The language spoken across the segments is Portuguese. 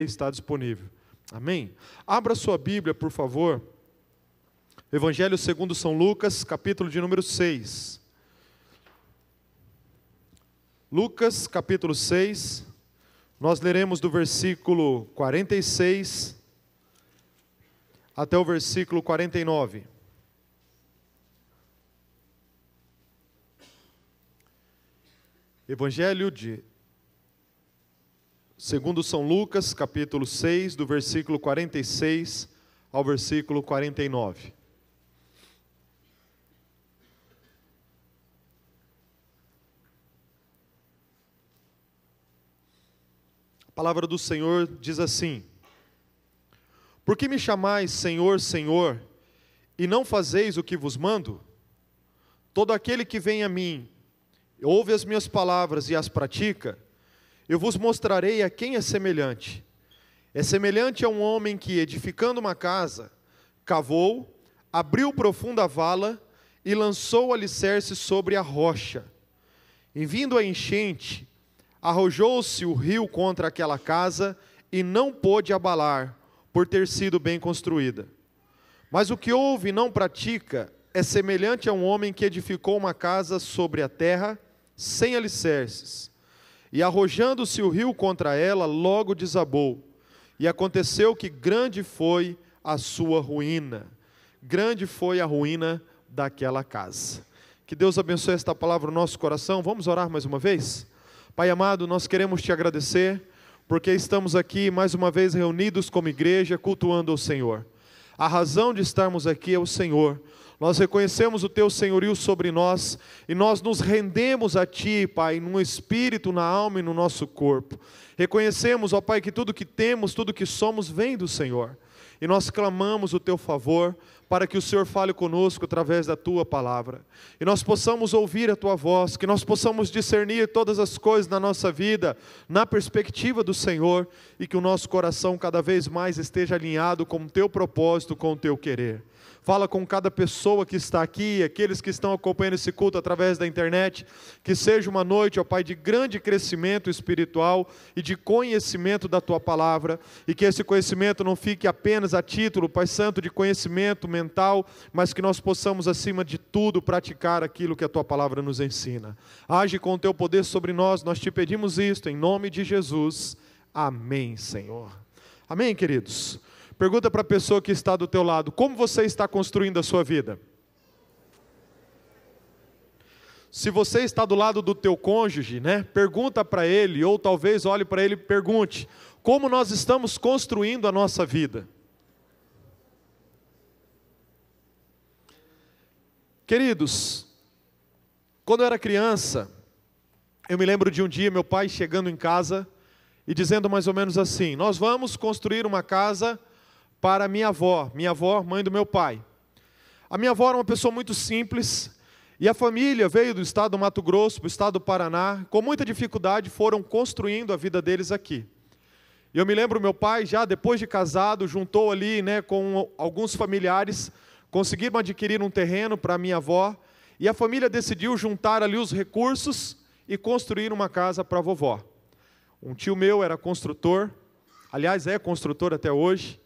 está disponível. Amém? Abra sua Bíblia, por favor. Evangelho segundo São Lucas, capítulo de número 6. Lucas, capítulo 6. Nós leremos do versículo 46 até o versículo 49. Evangelho de Segundo São Lucas, capítulo 6, do versículo 46 ao versículo 49. A palavra do Senhor diz assim: Por que me chamais Senhor, Senhor, e não fazeis o que vos mando? Todo aquele que vem a mim, ouve as minhas palavras e as pratica, eu vos mostrarei a quem é semelhante. É semelhante a um homem que, edificando uma casa, cavou, abriu profunda vala e lançou o alicerce sobre a rocha. E vindo a enchente, arrojou-se o rio contra aquela casa e não pôde abalar, por ter sido bem construída. Mas o que ouve e não pratica é semelhante a um homem que edificou uma casa sobre a terra sem alicerces e arrojando-se o rio contra ela, logo desabou. E aconteceu que grande foi a sua ruína. Grande foi a ruína daquela casa. Que Deus abençoe esta palavra no nosso coração. Vamos orar mais uma vez? Pai amado, nós queremos te agradecer porque estamos aqui mais uma vez reunidos como igreja, cultuando o Senhor. A razão de estarmos aqui é o Senhor nós reconhecemos o teu senhorio sobre nós e nós nos rendemos a ti, Pai, no espírito, na alma e no nosso corpo. Reconhecemos, ó Pai, que tudo que temos, tudo que somos vem do Senhor. E nós clamamos o teu favor para que o Senhor fale conosco através da tua palavra. E nós possamos ouvir a tua voz, que nós possamos discernir todas as coisas na nossa vida na perspectiva do Senhor e que o nosso coração cada vez mais esteja alinhado com o teu propósito, com o teu querer fala com cada pessoa que está aqui, aqueles que estão acompanhando esse culto através da internet, que seja uma noite, ó Pai, de grande crescimento espiritual e de conhecimento da tua palavra, e que esse conhecimento não fique apenas a título, Pai Santo, de conhecimento mental, mas que nós possamos, acima de tudo, praticar aquilo que a tua palavra nos ensina. Age com o teu poder sobre nós, nós te pedimos isto, em nome de Jesus. Amém, Senhor. Amém, queridos. Pergunta para a pessoa que está do teu lado: como você está construindo a sua vida? Se você está do lado do teu cônjuge, né? Pergunta para ele ou talvez olhe para ele e pergunte: como nós estamos construindo a nossa vida? Queridos, quando eu era criança, eu me lembro de um dia meu pai chegando em casa e dizendo mais ou menos assim: Nós vamos construir uma casa para minha avó, minha avó, mãe do meu pai. A minha avó era uma pessoa muito simples e a família veio do estado do Mato Grosso para o estado do Paraná. Com muita dificuldade foram construindo a vida deles aqui. E eu me lembro meu pai já depois de casado juntou ali, né, com alguns familiares, conseguiram adquirir um terreno para minha avó e a família decidiu juntar ali os recursos e construir uma casa para a vovó. Um tio meu era construtor, aliás é construtor até hoje,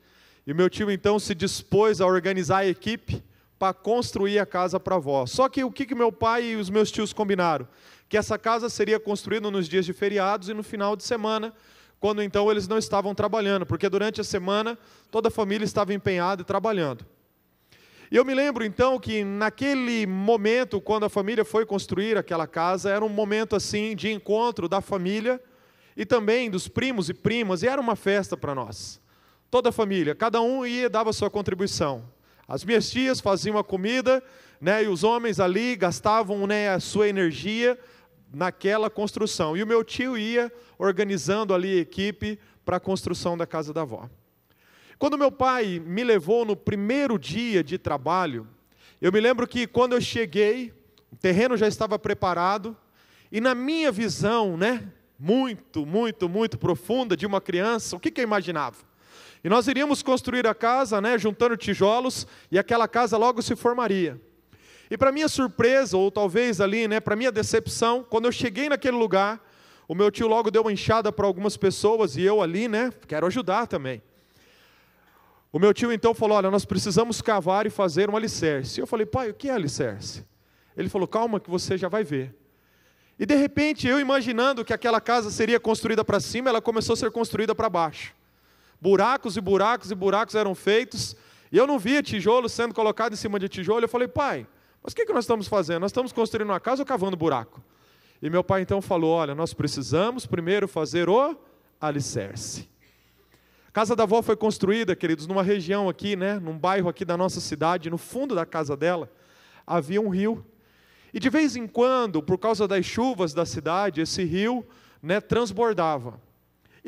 e meu tio então se dispôs a organizar a equipe para construir a casa para a avó. Só que o que, que meu pai e os meus tios combinaram? Que essa casa seria construída nos dias de feriados e no final de semana, quando então eles não estavam trabalhando, porque durante a semana toda a família estava empenhada e trabalhando. E eu me lembro então que naquele momento, quando a família foi construir aquela casa, era um momento assim de encontro da família e também dos primos e primas, e era uma festa para nós toda a família, cada um ia e dava sua contribuição. As minhas tias faziam a comida, né, e os homens ali gastavam né, a sua energia naquela construção. E o meu tio ia organizando ali a equipe para a construção da casa da avó. Quando meu pai me levou no primeiro dia de trabalho, eu me lembro que quando eu cheguei, o terreno já estava preparado, e na minha visão, né, muito, muito, muito profunda de uma criança, o que, que eu imaginava? E nós iríamos construir a casa, né, juntando tijolos, e aquela casa logo se formaria. E para minha surpresa, ou talvez ali, né, para minha decepção, quando eu cheguei naquele lugar, o meu tio logo deu uma enxada para algumas pessoas e eu ali, né, quero ajudar também. O meu tio então falou: "Olha, nós precisamos cavar e fazer um alicerce". E eu falei: "Pai, o que é alicerce?" Ele falou: "Calma que você já vai ver". E de repente, eu imaginando que aquela casa seria construída para cima, ela começou a ser construída para baixo. Buracos e buracos e buracos eram feitos. E eu não via tijolo sendo colocado em cima de tijolo. Eu falei, pai, mas o que, que nós estamos fazendo? Nós estamos construindo uma casa ou cavando buraco? E meu pai então falou: olha, nós precisamos primeiro fazer o alicerce. A casa da avó foi construída, queridos, numa região aqui, né, num bairro aqui da nossa cidade, no fundo da casa dela, havia um rio. E de vez em quando, por causa das chuvas da cidade, esse rio né, transbordava.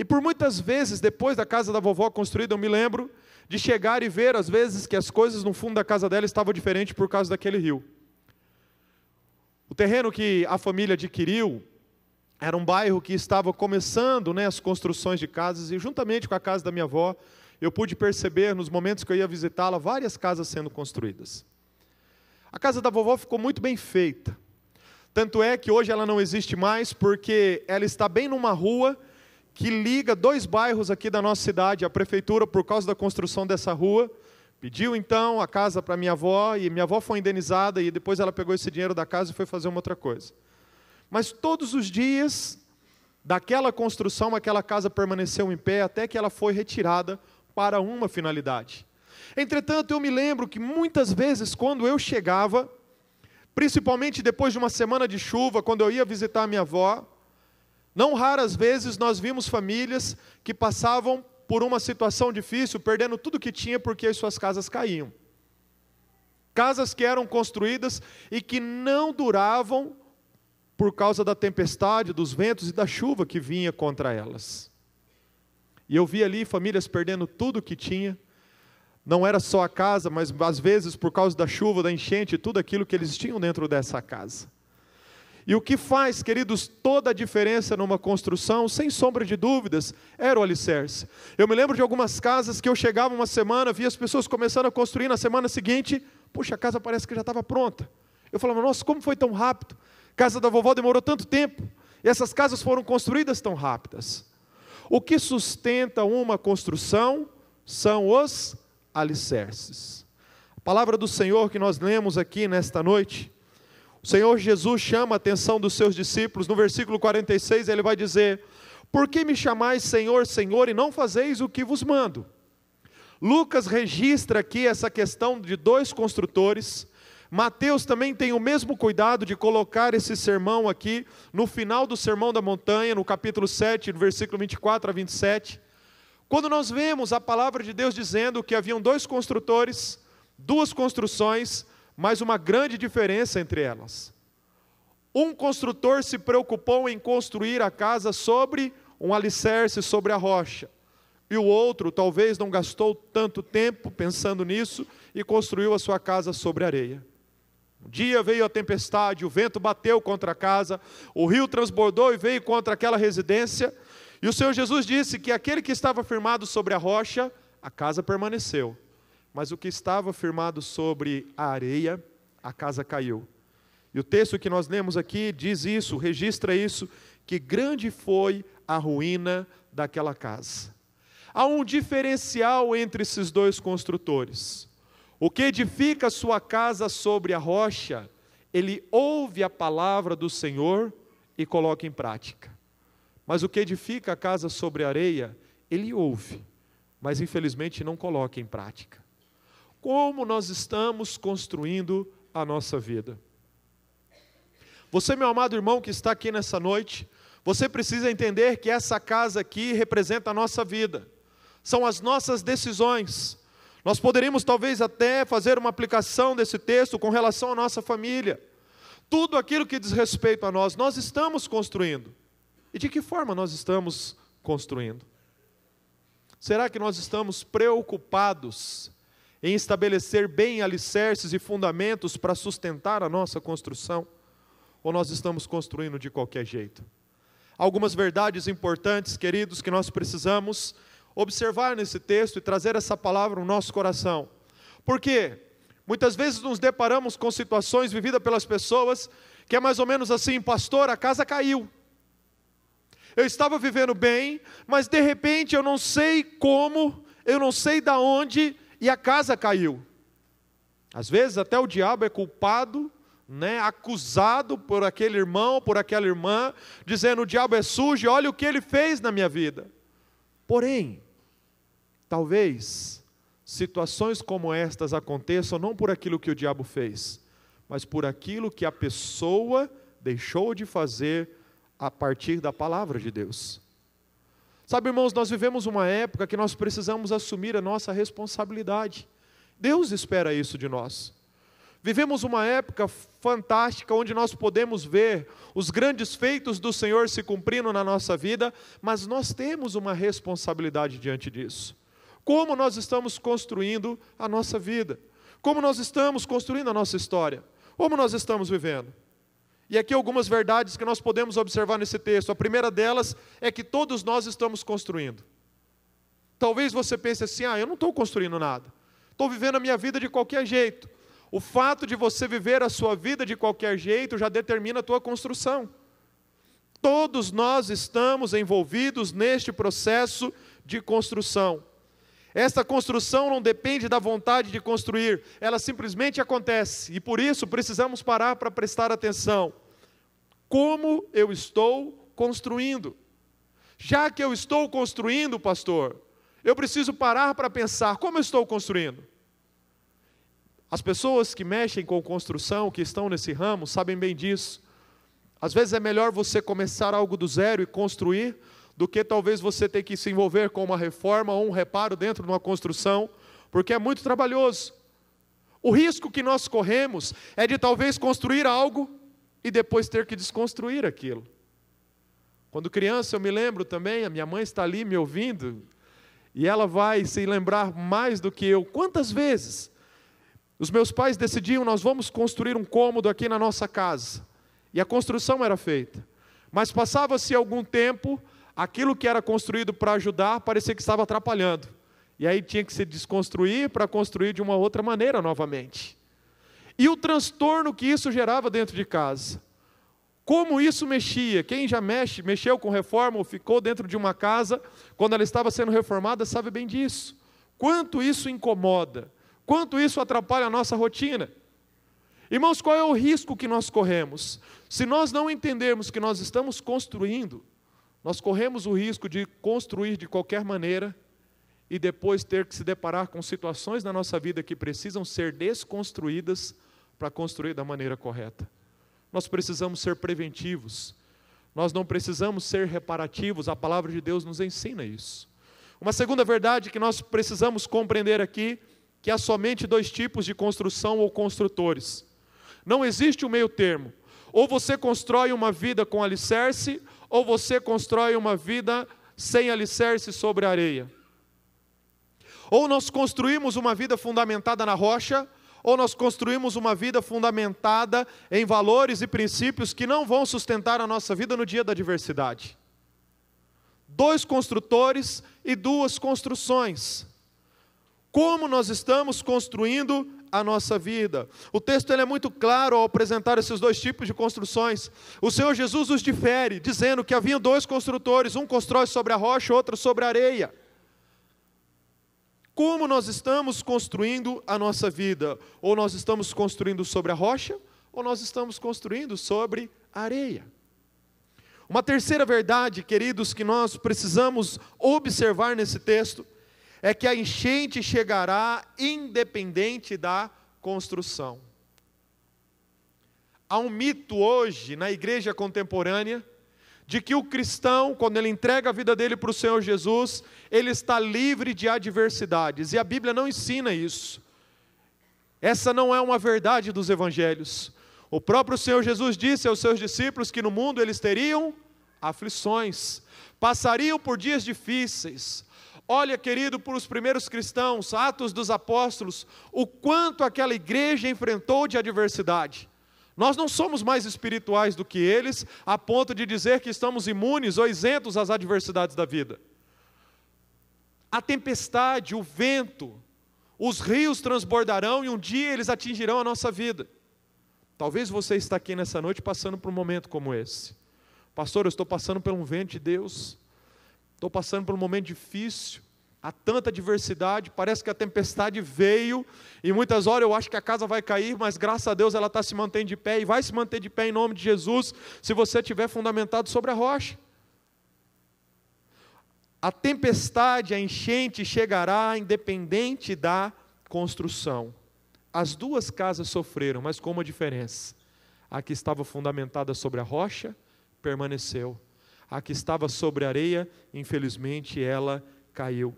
E por muitas vezes, depois da casa da vovó construída, eu me lembro de chegar e ver, às vezes, que as coisas no fundo da casa dela estavam diferentes por causa daquele rio. O terreno que a família adquiriu era um bairro que estava começando né, as construções de casas, e juntamente com a casa da minha avó, eu pude perceber, nos momentos que eu ia visitá-la, várias casas sendo construídas. A casa da vovó ficou muito bem feita. Tanto é que hoje ela não existe mais, porque ela está bem numa rua que liga dois bairros aqui da nossa cidade. A prefeitura, por causa da construção dessa rua, pediu então a casa para minha avó e minha avó foi indenizada e depois ela pegou esse dinheiro da casa e foi fazer uma outra coisa. Mas todos os dias daquela construção, aquela casa permaneceu em pé até que ela foi retirada para uma finalidade. Entretanto, eu me lembro que muitas vezes quando eu chegava, principalmente depois de uma semana de chuva, quando eu ia visitar minha avó, não raras vezes nós vimos famílias que passavam por uma situação difícil, perdendo tudo que tinha porque as suas casas caíam. Casas que eram construídas e que não duravam por causa da tempestade, dos ventos e da chuva que vinha contra elas. E eu vi ali famílias perdendo tudo que tinha, não era só a casa, mas às vezes por causa da chuva, da enchente, tudo aquilo que eles tinham dentro dessa casa. E o que faz, queridos, toda a diferença numa construção, sem sombra de dúvidas, era o alicerce. Eu me lembro de algumas casas que eu chegava uma semana, via as pessoas começando a construir na semana seguinte, puxa, a casa parece que já estava pronta. Eu falava, nossa, como foi tão rápido? Casa da vovó demorou tanto tempo. E essas casas foram construídas tão rápidas. O que sustenta uma construção são os alicerces. A palavra do Senhor que nós lemos aqui nesta noite o Senhor Jesus chama a atenção dos seus discípulos. No versículo 46, ele vai dizer: Por que me chamais Senhor, Senhor, e não fazeis o que vos mando? Lucas registra aqui essa questão de dois construtores. Mateus também tem o mesmo cuidado de colocar esse sermão aqui no final do Sermão da Montanha, no capítulo 7, no versículo 24 a 27. Quando nós vemos a palavra de Deus dizendo que haviam dois construtores, duas construções, mas uma grande diferença entre elas. Um construtor se preocupou em construir a casa sobre um alicerce, sobre a rocha, e o outro talvez não gastou tanto tempo pensando nisso e construiu a sua casa sobre areia. Um dia veio a tempestade, o vento bateu contra a casa, o rio transbordou e veio contra aquela residência. E o Senhor Jesus disse que aquele que estava firmado sobre a rocha, a casa permaneceu mas o que estava firmado sobre a areia, a casa caiu. E o texto que nós lemos aqui diz isso, registra isso, que grande foi a ruína daquela casa. Há um diferencial entre esses dois construtores. O que edifica sua casa sobre a rocha, ele ouve a palavra do Senhor e coloca em prática. Mas o que edifica a casa sobre a areia, ele ouve, mas infelizmente não coloca em prática. Como nós estamos construindo a nossa vida? Você, meu amado irmão que está aqui nessa noite, você precisa entender que essa casa aqui representa a nossa vida, são as nossas decisões. Nós poderíamos talvez até fazer uma aplicação desse texto com relação à nossa família. Tudo aquilo que diz respeito a nós, nós estamos construindo. E de que forma nós estamos construindo? Será que nós estamos preocupados em estabelecer bem alicerces e fundamentos para sustentar a nossa construção? Ou nós estamos construindo de qualquer jeito? Algumas verdades importantes, queridos, que nós precisamos observar nesse texto e trazer essa palavra no nosso coração. Porque muitas vezes nos deparamos com situações vividas pelas pessoas que é mais ou menos assim: pastor, a casa caiu. Eu estava vivendo bem, mas de repente eu não sei como, eu não sei da onde, e a casa caiu. Às vezes até o diabo é culpado, né, acusado por aquele irmão, por aquela irmã, dizendo: o diabo é sujo, olha o que ele fez na minha vida. Porém, talvez situações como estas aconteçam não por aquilo que o diabo fez, mas por aquilo que a pessoa deixou de fazer a partir da palavra de Deus. Sabe, irmãos, nós vivemos uma época que nós precisamos assumir a nossa responsabilidade. Deus espera isso de nós. Vivemos uma época fantástica onde nós podemos ver os grandes feitos do Senhor se cumprindo na nossa vida, mas nós temos uma responsabilidade diante disso. Como nós estamos construindo a nossa vida? Como nós estamos construindo a nossa história? Como nós estamos vivendo? E aqui algumas verdades que nós podemos observar nesse texto. A primeira delas é que todos nós estamos construindo. Talvez você pense assim: ah, eu não estou construindo nada. Estou vivendo a minha vida de qualquer jeito. O fato de você viver a sua vida de qualquer jeito já determina a tua construção. Todos nós estamos envolvidos neste processo de construção. Esta construção não depende da vontade de construir, ela simplesmente acontece e por isso precisamos parar para prestar atenção como eu estou construindo. Já que eu estou construindo, pastor, eu preciso parar para pensar como eu estou construindo. As pessoas que mexem com construção, que estão nesse ramo, sabem bem disso. Às vezes é melhor você começar algo do zero e construir, do que talvez você ter que se envolver com uma reforma ou um reparo dentro de uma construção, porque é muito trabalhoso. O risco que nós corremos é de talvez construir algo e depois ter que desconstruir aquilo. Quando criança, eu me lembro também, a minha mãe está ali me ouvindo, e ela vai se lembrar mais do que eu. Quantas vezes os meus pais decidiam, nós vamos construir um cômodo aqui na nossa casa, e a construção era feita, mas passava-se algum tempo, aquilo que era construído para ajudar parecia que estava atrapalhando, e aí tinha que se desconstruir para construir de uma outra maneira novamente. E o transtorno que isso gerava dentro de casa. Como isso mexia? Quem já mexe, mexeu com reforma ou ficou dentro de uma casa quando ela estava sendo reformada, sabe bem disso. Quanto isso incomoda? Quanto isso atrapalha a nossa rotina? Irmãos, qual é o risco que nós corremos? Se nós não entendermos que nós estamos construindo, nós corremos o risco de construir de qualquer maneira e depois ter que se deparar com situações na nossa vida que precisam ser desconstruídas para construir da maneira correta. Nós precisamos ser preventivos. Nós não precisamos ser reparativos, a palavra de Deus nos ensina isso. Uma segunda verdade que nós precisamos compreender aqui, que há somente dois tipos de construção ou construtores. Não existe um meio termo. Ou você constrói uma vida com alicerce, ou você constrói uma vida sem alicerce sobre a areia. Ou nós construímos uma vida fundamentada na rocha, ou nós construímos uma vida fundamentada em valores e princípios que não vão sustentar a nossa vida no dia da adversidade. Dois construtores e duas construções. Como nós estamos construindo a nossa vida. O texto ele é muito claro ao apresentar esses dois tipos de construções. O Senhor Jesus os difere, dizendo que havia dois construtores, um constrói sobre a rocha, outro sobre a areia como nós estamos construindo a nossa vida. Ou nós estamos construindo sobre a rocha, ou nós estamos construindo sobre a areia. Uma terceira verdade, queridos, que nós precisamos observar nesse texto é que a enchente chegará independente da construção. Há um mito hoje na igreja contemporânea de que o cristão, quando ele entrega a vida dele para o Senhor Jesus, ele está livre de adversidades, e a Bíblia não ensina isso. Essa não é uma verdade dos evangelhos. O próprio Senhor Jesus disse aos seus discípulos que no mundo eles teriam aflições, passariam por dias difíceis. Olha, querido, por os primeiros cristãos, Atos dos Apóstolos, o quanto aquela igreja enfrentou de adversidade. Nós não somos mais espirituais do que eles, a ponto de dizer que estamos imunes ou isentos às adversidades da vida. A tempestade, o vento, os rios transbordarão e um dia eles atingirão a nossa vida. Talvez você está aqui nessa noite passando por um momento como esse. Pastor, eu estou passando por um vento de Deus. Estou passando por um momento difícil. Há tanta diversidade, parece que a tempestade veio, e muitas horas eu acho que a casa vai cair, mas graças a Deus ela está se mantendo de pé e vai se manter de pé em nome de Jesus, se você estiver fundamentado sobre a rocha. A tempestade, a enchente chegará independente da construção. As duas casas sofreram, mas com uma diferença. A que estava fundamentada sobre a rocha permaneceu. A que estava sobre a areia, infelizmente, ela caiu.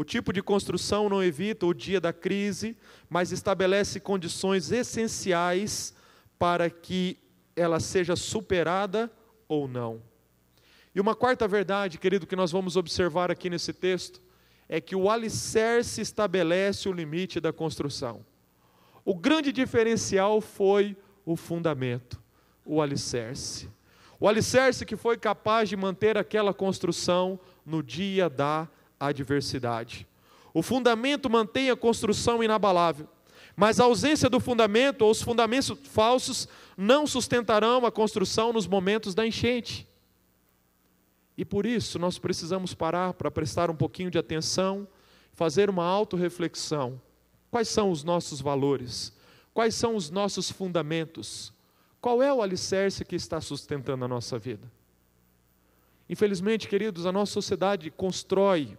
O tipo de construção não evita o dia da crise, mas estabelece condições essenciais para que ela seja superada ou não. E uma quarta verdade, querido, que nós vamos observar aqui nesse texto, é que o alicerce estabelece o limite da construção. O grande diferencial foi o fundamento, o alicerce. O alicerce que foi capaz de manter aquela construção no dia da adversidade. O fundamento mantém a construção inabalável, mas a ausência do fundamento ou os fundamentos falsos não sustentarão a construção nos momentos da enchente. E por isso nós precisamos parar para prestar um pouquinho de atenção, fazer uma autorreflexão. Quais são os nossos valores? Quais são os nossos fundamentos? Qual é o alicerce que está sustentando a nossa vida? Infelizmente, queridos, a nossa sociedade constrói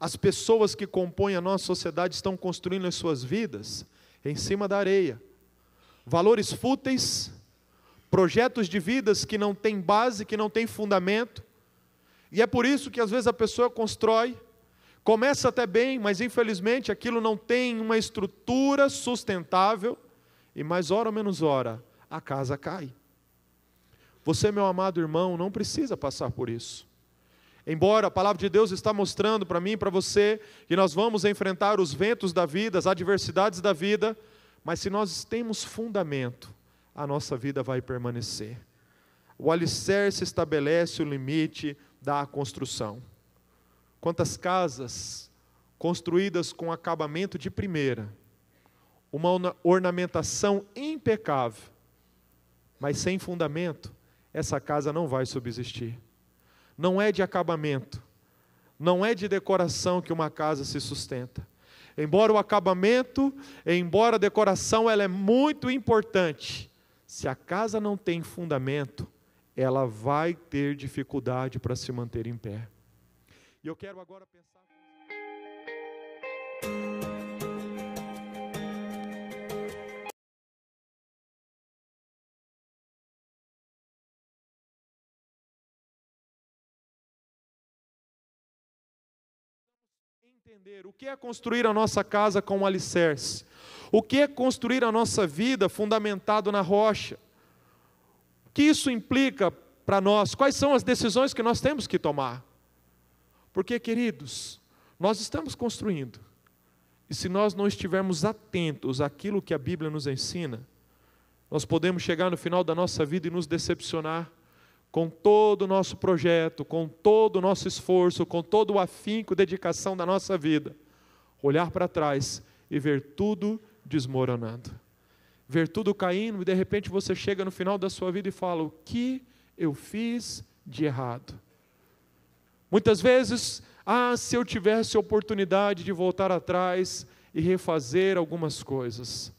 as pessoas que compõem a nossa sociedade estão construindo as suas vidas em cima da areia. Valores fúteis, projetos de vidas que não têm base, que não têm fundamento. E é por isso que às vezes a pessoa constrói, começa até bem, mas infelizmente aquilo não tem uma estrutura sustentável, e mais hora ou menos hora, a casa cai. Você, meu amado irmão, não precisa passar por isso. Embora a palavra de Deus está mostrando para mim e para você que nós vamos enfrentar os ventos da vida, as adversidades da vida, mas se nós temos fundamento, a nossa vida vai permanecer. O alicerce estabelece o limite da construção. Quantas casas construídas com acabamento de primeira, uma ornamentação impecável, mas sem fundamento, essa casa não vai subsistir. Não é de acabamento, não é de decoração que uma casa se sustenta. Embora o acabamento, embora a decoração, ela é muito importante. Se a casa não tem fundamento, ela vai ter dificuldade para se manter em pé. E eu quero agora pensar entender o que é construir a nossa casa com um alicerce, o que é construir a nossa vida fundamentado na rocha, o que isso implica para nós, quais são as decisões que nós temos que tomar. Porque, queridos, nós estamos construindo, e se nós não estivermos atentos àquilo que a Bíblia nos ensina, nós podemos chegar no final da nossa vida e nos decepcionar com todo o nosso projeto, com todo o nosso esforço, com todo o afinco, dedicação da nossa vida, olhar para trás e ver tudo desmoronando, ver tudo caindo e de repente você chega no final da sua vida e fala: o que eu fiz de errado? Muitas vezes, ah, se eu tivesse oportunidade de voltar atrás e refazer algumas coisas,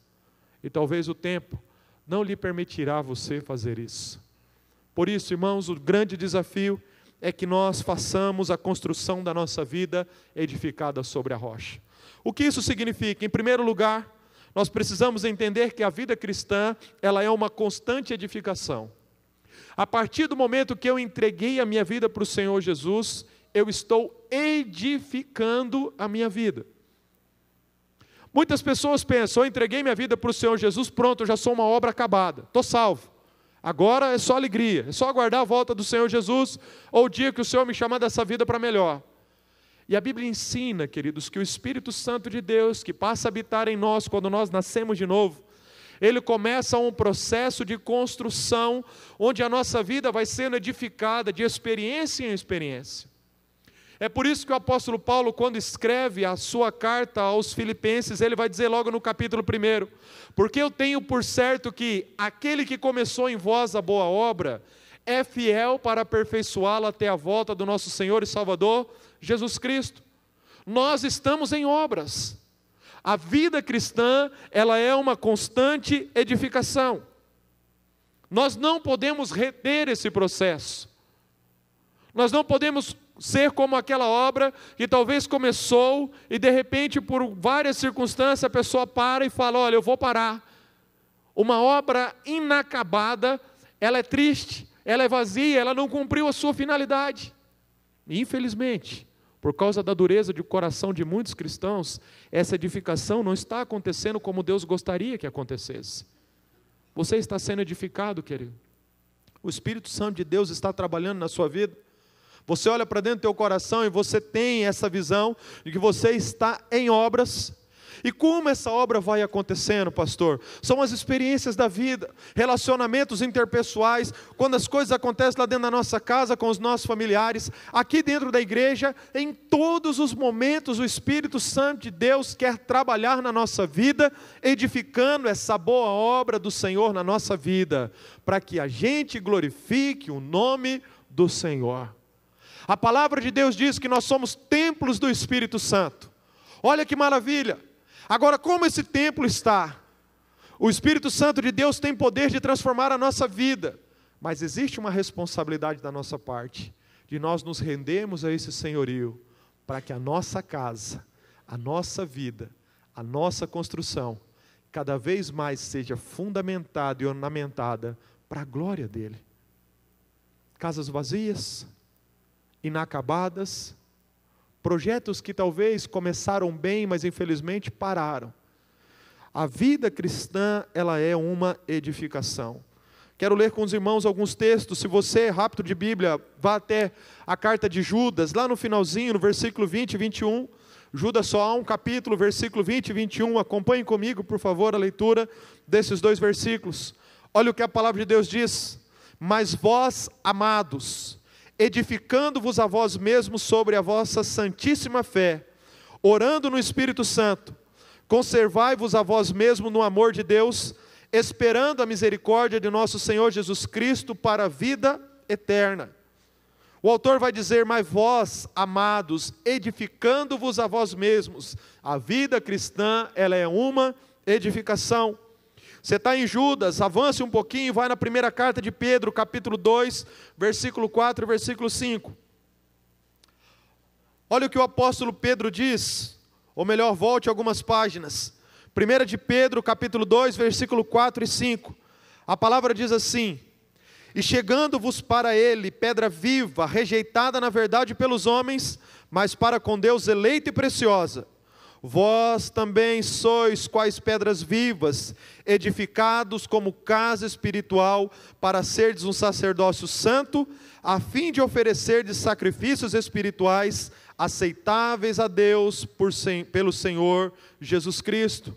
e talvez o tempo não lhe permitirá você fazer isso por isso, irmãos, o grande desafio é que nós façamos a construção da nossa vida edificada sobre a rocha. O que isso significa? Em primeiro lugar, nós precisamos entender que a vida cristã, ela é uma constante edificação. A partir do momento que eu entreguei a minha vida para o Senhor Jesus, eu estou edificando a minha vida. Muitas pessoas pensam, eu entreguei minha vida para o Senhor Jesus, pronto, eu já sou uma obra acabada, estou salvo. Agora é só alegria, é só aguardar a volta do Senhor Jesus ou o dia que o Senhor me chamar dessa vida para melhor. E a Bíblia ensina, queridos, que o Espírito Santo de Deus, que passa a habitar em nós quando nós nascemos de novo, ele começa um processo de construção onde a nossa vida vai sendo edificada de experiência em experiência. É por isso que o apóstolo Paulo, quando escreve a sua carta aos Filipenses, ele vai dizer logo no capítulo 1: Porque eu tenho por certo que aquele que começou em vós a boa obra é fiel para aperfeiçoá-la até a volta do nosso Senhor e Salvador Jesus Cristo. Nós estamos em obras. A vida cristã, ela é uma constante edificação. Nós não podemos reter esse processo. Nós não podemos ser como aquela obra que talvez começou e de repente, por várias circunstâncias, a pessoa para e fala: Olha, eu vou parar. Uma obra inacabada, ela é triste, ela é vazia, ela não cumpriu a sua finalidade. infelizmente, por causa da dureza de coração de muitos cristãos, essa edificação não está acontecendo como Deus gostaria que acontecesse. Você está sendo edificado, querido. O Espírito Santo de Deus está trabalhando na sua vida você olha para dentro do teu coração e você tem essa visão de que você está em obras. E como essa obra vai acontecendo, pastor? São as experiências da vida, relacionamentos interpessoais, quando as coisas acontecem lá dentro da nossa casa, com os nossos familiares, aqui dentro da igreja, em todos os momentos o Espírito Santo de Deus quer trabalhar na nossa vida, edificando essa boa obra do Senhor na nossa vida, para que a gente glorifique o nome do Senhor. A palavra de Deus diz que nós somos templos do Espírito Santo. Olha que maravilha! Agora, como esse templo está? O Espírito Santo de Deus tem poder de transformar a nossa vida, mas existe uma responsabilidade da nossa parte, de nós nos rendermos a esse senhorio, para que a nossa casa, a nossa vida, a nossa construção, cada vez mais seja fundamentada e ornamentada para a glória dele. Casas vazias, inacabadas, projetos que talvez começaram bem, mas infelizmente pararam. A vida cristã, ela é uma edificação. Quero ler com os irmãos alguns textos. Se você é rápido de Bíblia, vá até a carta de Judas, lá no finalzinho, no versículo 20 e 21. Judas só há um capítulo, versículo 20 e 21. Acompanhe comigo, por favor, a leitura desses dois versículos. Olha o que a palavra de Deus diz: Mas vós, amados, edificando-vos a vós mesmos sobre a vossa santíssima fé, orando no Espírito Santo, conservai-vos a vós mesmos no amor de Deus, esperando a misericórdia de nosso Senhor Jesus Cristo para a vida eterna. O autor vai dizer: Mas vós, amados, edificando-vos a vós mesmos, a vida cristã, ela é uma edificação. Você está em Judas, avance um pouquinho, vai na primeira carta de Pedro, capítulo 2, versículo 4 e versículo 5. Olha o que o apóstolo Pedro diz, ou melhor, volte algumas páginas. Primeira de Pedro, capítulo 2, versículo 4 e 5. A palavra diz assim: E chegando-vos para ele, pedra viva, rejeitada na verdade pelos homens, mas para com Deus eleita e preciosa Vós também sois quais pedras vivas, edificados como casa espiritual, para serdes um sacerdócio santo, a fim de oferecerdes sacrifícios espirituais aceitáveis a Deus por, pelo Senhor Jesus Cristo.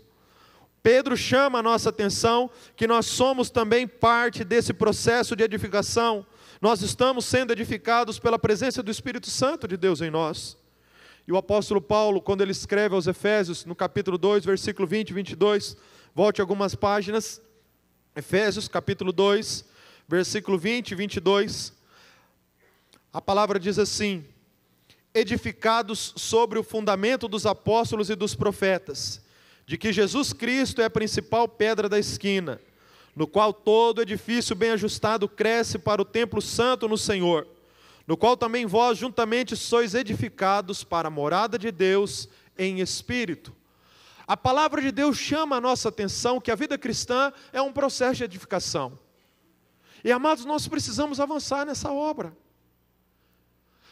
Pedro chama a nossa atenção que nós somos também parte desse processo de edificação. Nós estamos sendo edificados pela presença do Espírito Santo de Deus em nós. E o apóstolo Paulo, quando ele escreve aos Efésios, no capítulo 2, versículo 20 e 22, volte algumas páginas, Efésios, capítulo 2, versículo 20 e 22, a palavra diz assim: Edificados sobre o fundamento dos apóstolos e dos profetas, de que Jesus Cristo é a principal pedra da esquina, no qual todo edifício bem ajustado cresce para o templo santo no Senhor no qual também vós juntamente sois edificados para a morada de Deus em espírito. A palavra de Deus chama a nossa atenção que a vida cristã é um processo de edificação. E amados, nós precisamos avançar nessa obra.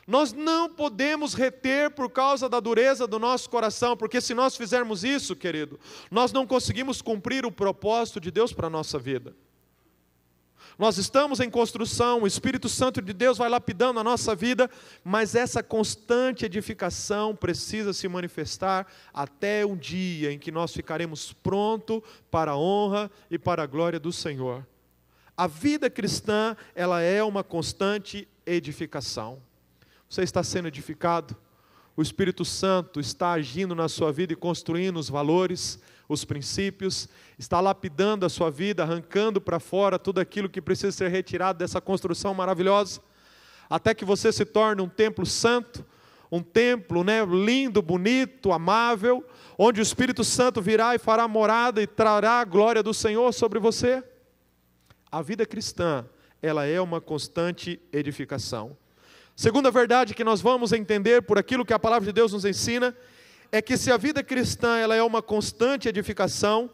Nós não podemos reter por causa da dureza do nosso coração, porque se nós fizermos isso, querido, nós não conseguimos cumprir o propósito de Deus para a nossa vida. Nós estamos em construção, o Espírito Santo de Deus vai lapidando a nossa vida, mas essa constante edificação precisa se manifestar até um dia em que nós ficaremos pronto para a honra e para a glória do Senhor. A vida cristã, ela é uma constante edificação. Você está sendo edificado? O Espírito Santo está agindo na sua vida e construindo os valores, os princípios, está lapidando a sua vida, arrancando para fora tudo aquilo que precisa ser retirado dessa construção maravilhosa, até que você se torne um templo santo, um templo né, lindo, bonito, amável, onde o Espírito Santo virá e fará morada e trará a glória do Senhor sobre você. A vida cristã, ela é uma constante edificação. Segunda verdade que nós vamos entender por aquilo que a palavra de Deus nos ensina é que se a vida cristã ela é uma constante edificação,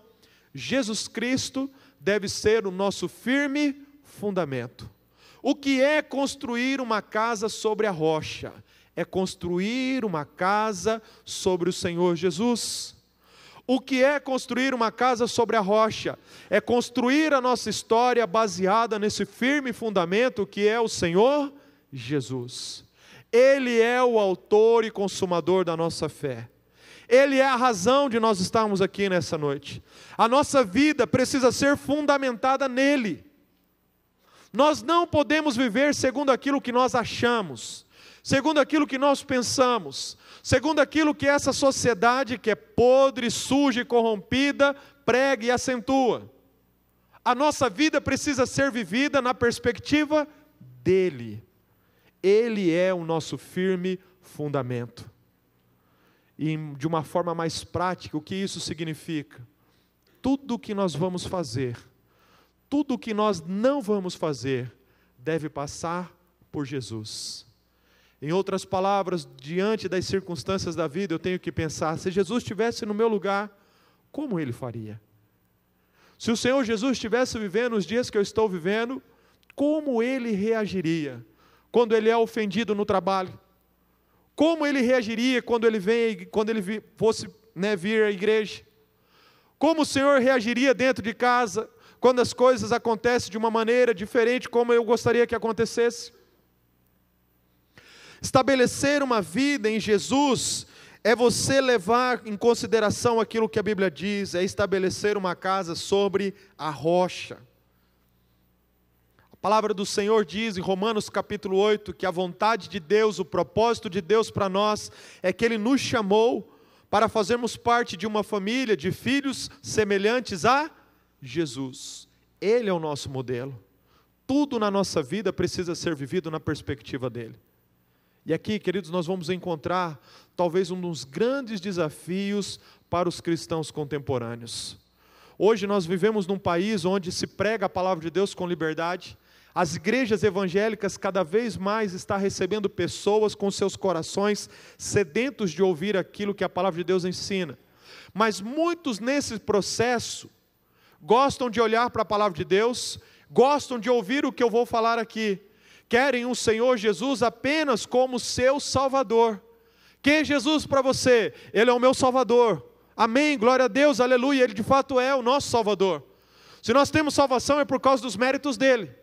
Jesus Cristo deve ser o nosso firme fundamento. O que é construir uma casa sobre a rocha? É construir uma casa sobre o Senhor Jesus. O que é construir uma casa sobre a rocha? É construir a nossa história baseada nesse firme fundamento que é o Senhor Jesus. Ele é o autor e consumador da nossa fé. Ele é a razão de nós estarmos aqui nessa noite. A nossa vida precisa ser fundamentada nele. Nós não podemos viver segundo aquilo que nós achamos, segundo aquilo que nós pensamos, segundo aquilo que essa sociedade que é podre, suja e corrompida prega e acentua. A nossa vida precisa ser vivida na perspectiva dele. Ele é o nosso firme fundamento e de uma forma mais prática o que isso significa. Tudo o que nós vamos fazer, tudo o que nós não vamos fazer, deve passar por Jesus. Em outras palavras, diante das circunstâncias da vida, eu tenho que pensar: se Jesus estivesse no meu lugar, como ele faria? Se o Senhor Jesus estivesse vivendo os dias que eu estou vivendo, como ele reagiria? Quando ele é ofendido no trabalho, como ele reagiria quando ele vem, quando ele fosse né, vir à igreja? Como o Senhor reagiria dentro de casa quando as coisas acontecem de uma maneira diferente como eu gostaria que acontecesse? Estabelecer uma vida em Jesus é você levar em consideração aquilo que a Bíblia diz, é estabelecer uma casa sobre a rocha. A palavra do Senhor diz em Romanos capítulo 8 que a vontade de Deus, o propósito de Deus para nós é que ele nos chamou para fazermos parte de uma família de filhos semelhantes a Jesus. Ele é o nosso modelo. Tudo na nossa vida precisa ser vivido na perspectiva dele. E aqui, queridos, nós vamos encontrar talvez um dos grandes desafios para os cristãos contemporâneos. Hoje nós vivemos num país onde se prega a palavra de Deus com liberdade, as igrejas evangélicas cada vez mais está recebendo pessoas com seus corações sedentos de ouvir aquilo que a palavra de Deus ensina. Mas muitos nesse processo gostam de olhar para a palavra de Deus, gostam de ouvir o que eu vou falar aqui. Querem o Senhor Jesus apenas como seu Salvador. Quem é Jesus para você? Ele é o meu Salvador. Amém, glória a Deus, aleluia. Ele de fato é o nosso Salvador. Se nós temos salvação é por causa dos méritos dele.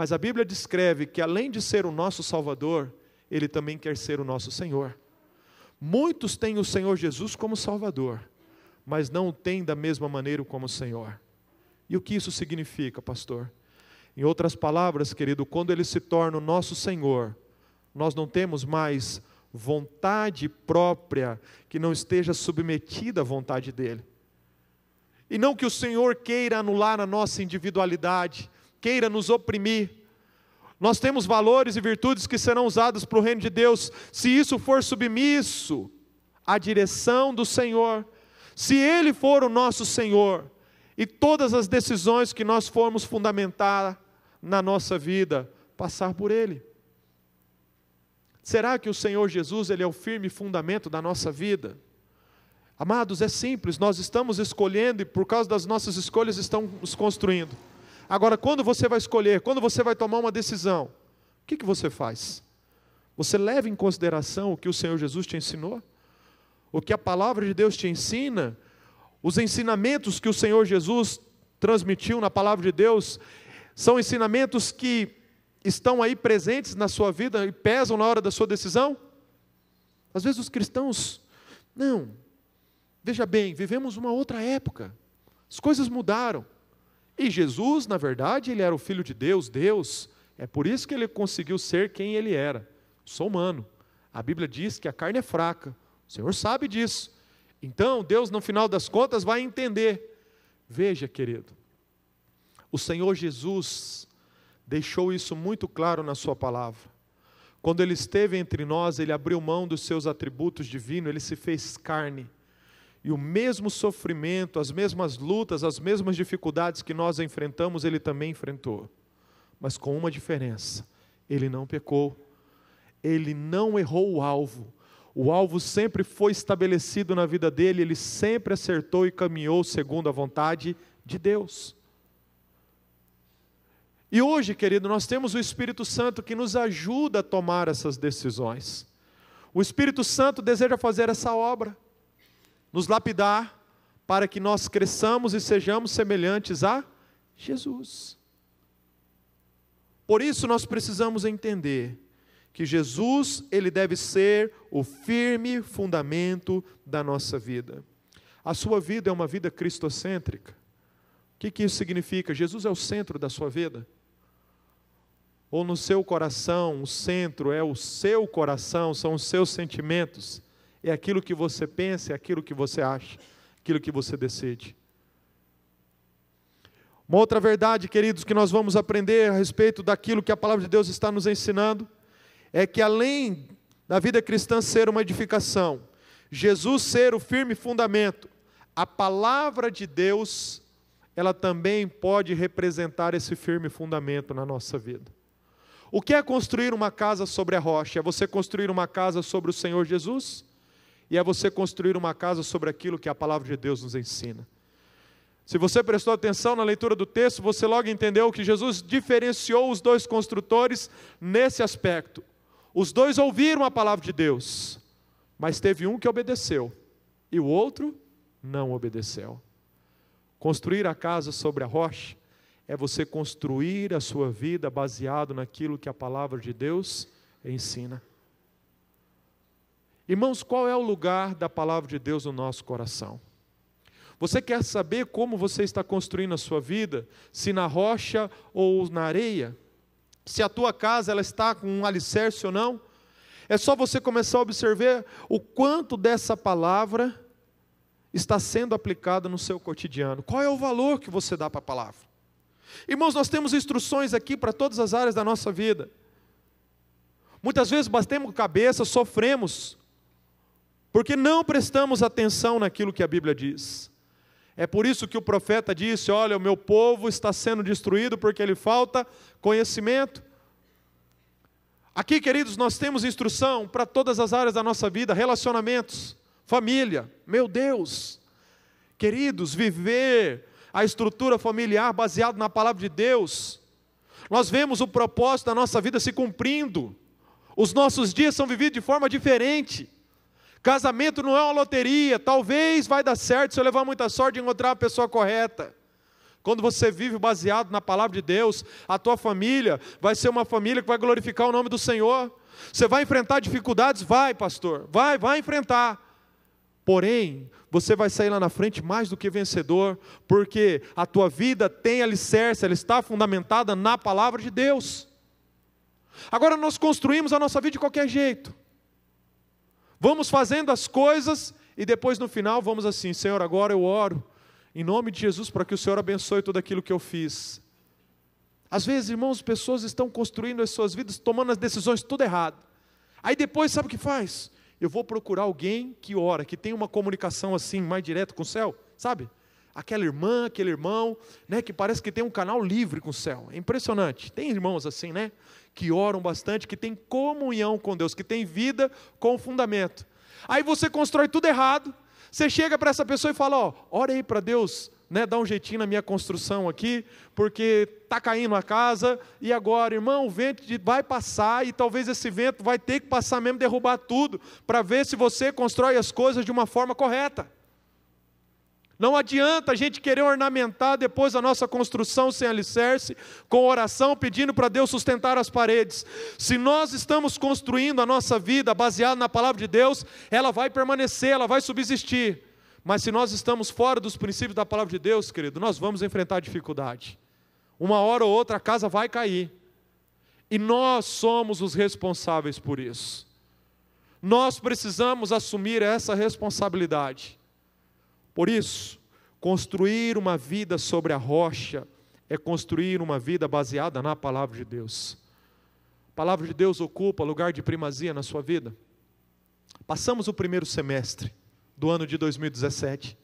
Mas a Bíblia descreve que além de ser o nosso Salvador, ele também quer ser o nosso Senhor. Muitos têm o Senhor Jesus como Salvador, mas não o têm da mesma maneira como o Senhor. E o que isso significa, pastor? Em outras palavras, querido, quando ele se torna o nosso Senhor, nós não temos mais vontade própria que não esteja submetida à vontade dele. E não que o Senhor queira anular a nossa individualidade, queira nos oprimir. Nós temos valores e virtudes que serão usados para o reino de Deus, se isso for submisso à direção do Senhor, se Ele for o nosso Senhor, e todas as decisões que nós formos fundamentar na nossa vida, passar por Ele. Será que o Senhor Jesus ele é o firme fundamento da nossa vida? Amados, é simples, nós estamos escolhendo e por causa das nossas escolhas estamos construindo. Agora, quando você vai escolher, quando você vai tomar uma decisão, o que, que você faz? Você leva em consideração o que o Senhor Jesus te ensinou? O que a palavra de Deus te ensina? Os ensinamentos que o Senhor Jesus transmitiu na palavra de Deus são ensinamentos que estão aí presentes na sua vida e pesam na hora da sua decisão? Às vezes os cristãos, não, veja bem, vivemos uma outra época, as coisas mudaram. E Jesus, na verdade, ele era o filho de Deus, Deus. É por isso que ele conseguiu ser quem ele era. Sou humano. A Bíblia diz que a carne é fraca. O Senhor sabe disso. Então, Deus, no final das contas, vai entender. Veja, querido, o Senhor Jesus deixou isso muito claro na Sua palavra. Quando Ele esteve entre nós, Ele abriu mão dos seus atributos divinos, Ele se fez carne e o mesmo sofrimento, as mesmas lutas, as mesmas dificuldades que nós enfrentamos, ele também enfrentou. Mas com uma diferença: ele não pecou, ele não errou o alvo. O alvo sempre foi estabelecido na vida dele, ele sempre acertou e caminhou segundo a vontade de Deus. E hoje, querido, nós temos o Espírito Santo que nos ajuda a tomar essas decisões. O Espírito Santo deseja fazer essa obra nos lapidar para que nós cresçamos e sejamos semelhantes a Jesus. Por isso nós precisamos entender que Jesus, ele deve ser o firme fundamento da nossa vida. A sua vida é uma vida cristocêntrica. O que, que isso significa? Jesus é o centro da sua vida? Ou no seu coração, o centro é o seu coração, são os seus sentimentos? é aquilo que você pensa, é aquilo que você acha, aquilo que você decide. Uma outra verdade, queridos, que nós vamos aprender a respeito daquilo que a palavra de Deus está nos ensinando, é que além da vida cristã ser uma edificação, Jesus ser o firme fundamento, a palavra de Deus, ela também pode representar esse firme fundamento na nossa vida. O que é construir uma casa sobre a rocha? É você construir uma casa sobre o Senhor Jesus? e é você construir uma casa sobre aquilo que a palavra de Deus nos ensina. Se você prestou atenção na leitura do texto, você logo entendeu que Jesus diferenciou os dois construtores nesse aspecto. Os dois ouviram a palavra de Deus, mas teve um que obedeceu e o outro não obedeceu. Construir a casa sobre a rocha é você construir a sua vida baseado naquilo que a palavra de Deus ensina. Irmãos, qual é o lugar da palavra de Deus no nosso coração? Você quer saber como você está construindo a sua vida? Se na rocha ou na areia? Se a tua casa ela está com um alicerce ou não? É só você começar a observar o quanto dessa palavra está sendo aplicada no seu cotidiano. Qual é o valor que você dá para a palavra? Irmãos, nós temos instruções aqui para todas as áreas da nossa vida. Muitas vezes batemos cabeça, sofremos, porque não prestamos atenção naquilo que a Bíblia diz. É por isso que o profeta disse: Olha, o meu povo está sendo destruído porque ele falta conhecimento. Aqui, queridos, nós temos instrução para todas as áreas da nossa vida: relacionamentos, família. Meu Deus, queridos, viver a estrutura familiar baseado na palavra de Deus. Nós vemos o propósito da nossa vida se cumprindo. Os nossos dias são vividos de forma diferente. Casamento não é uma loteria, talvez vai dar certo se eu levar muita sorte e encontrar a pessoa correta. Quando você vive baseado na palavra de Deus, a tua família vai ser uma família que vai glorificar o nome do Senhor. Você vai enfrentar dificuldades? Vai, pastor. Vai, vai enfrentar. Porém, você vai sair lá na frente mais do que vencedor, porque a tua vida tem alicerce, ela está fundamentada na palavra de Deus. Agora nós construímos a nossa vida de qualquer jeito. Vamos fazendo as coisas e depois no final vamos assim: Senhor, agora eu oro em nome de Jesus para que o Senhor abençoe tudo aquilo que eu fiz. Às vezes, irmãos, pessoas estão construindo as suas vidas, tomando as decisões tudo errado. Aí depois, sabe o que faz? Eu vou procurar alguém que ora, que tem uma comunicação assim mais direta com o céu, sabe? Aquela irmã, aquele irmão, né, que parece que tem um canal livre com o céu. É impressionante. Tem irmãos assim, né? que oram bastante, que têm comunhão com Deus, que têm vida com fundamento. Aí você constrói tudo errado, você chega para essa pessoa e fala: Ó, ora aí para Deus, né, Dá um jeitinho na minha construção aqui, porque está caindo a casa, e agora, irmão, o vento vai passar, e talvez esse vento vai ter que passar mesmo, derrubar tudo, para ver se você constrói as coisas de uma forma correta. Não adianta a gente querer ornamentar depois a nossa construção sem alicerce, com oração pedindo para Deus sustentar as paredes. Se nós estamos construindo a nossa vida baseada na palavra de Deus, ela vai permanecer, ela vai subsistir. Mas se nós estamos fora dos princípios da palavra de Deus, querido, nós vamos enfrentar dificuldade. Uma hora ou outra a casa vai cair. E nós somos os responsáveis por isso. Nós precisamos assumir essa responsabilidade. Por isso, construir uma vida sobre a rocha é construir uma vida baseada na palavra de Deus. A palavra de Deus ocupa lugar de primazia na sua vida. Passamos o primeiro semestre do ano de 2017.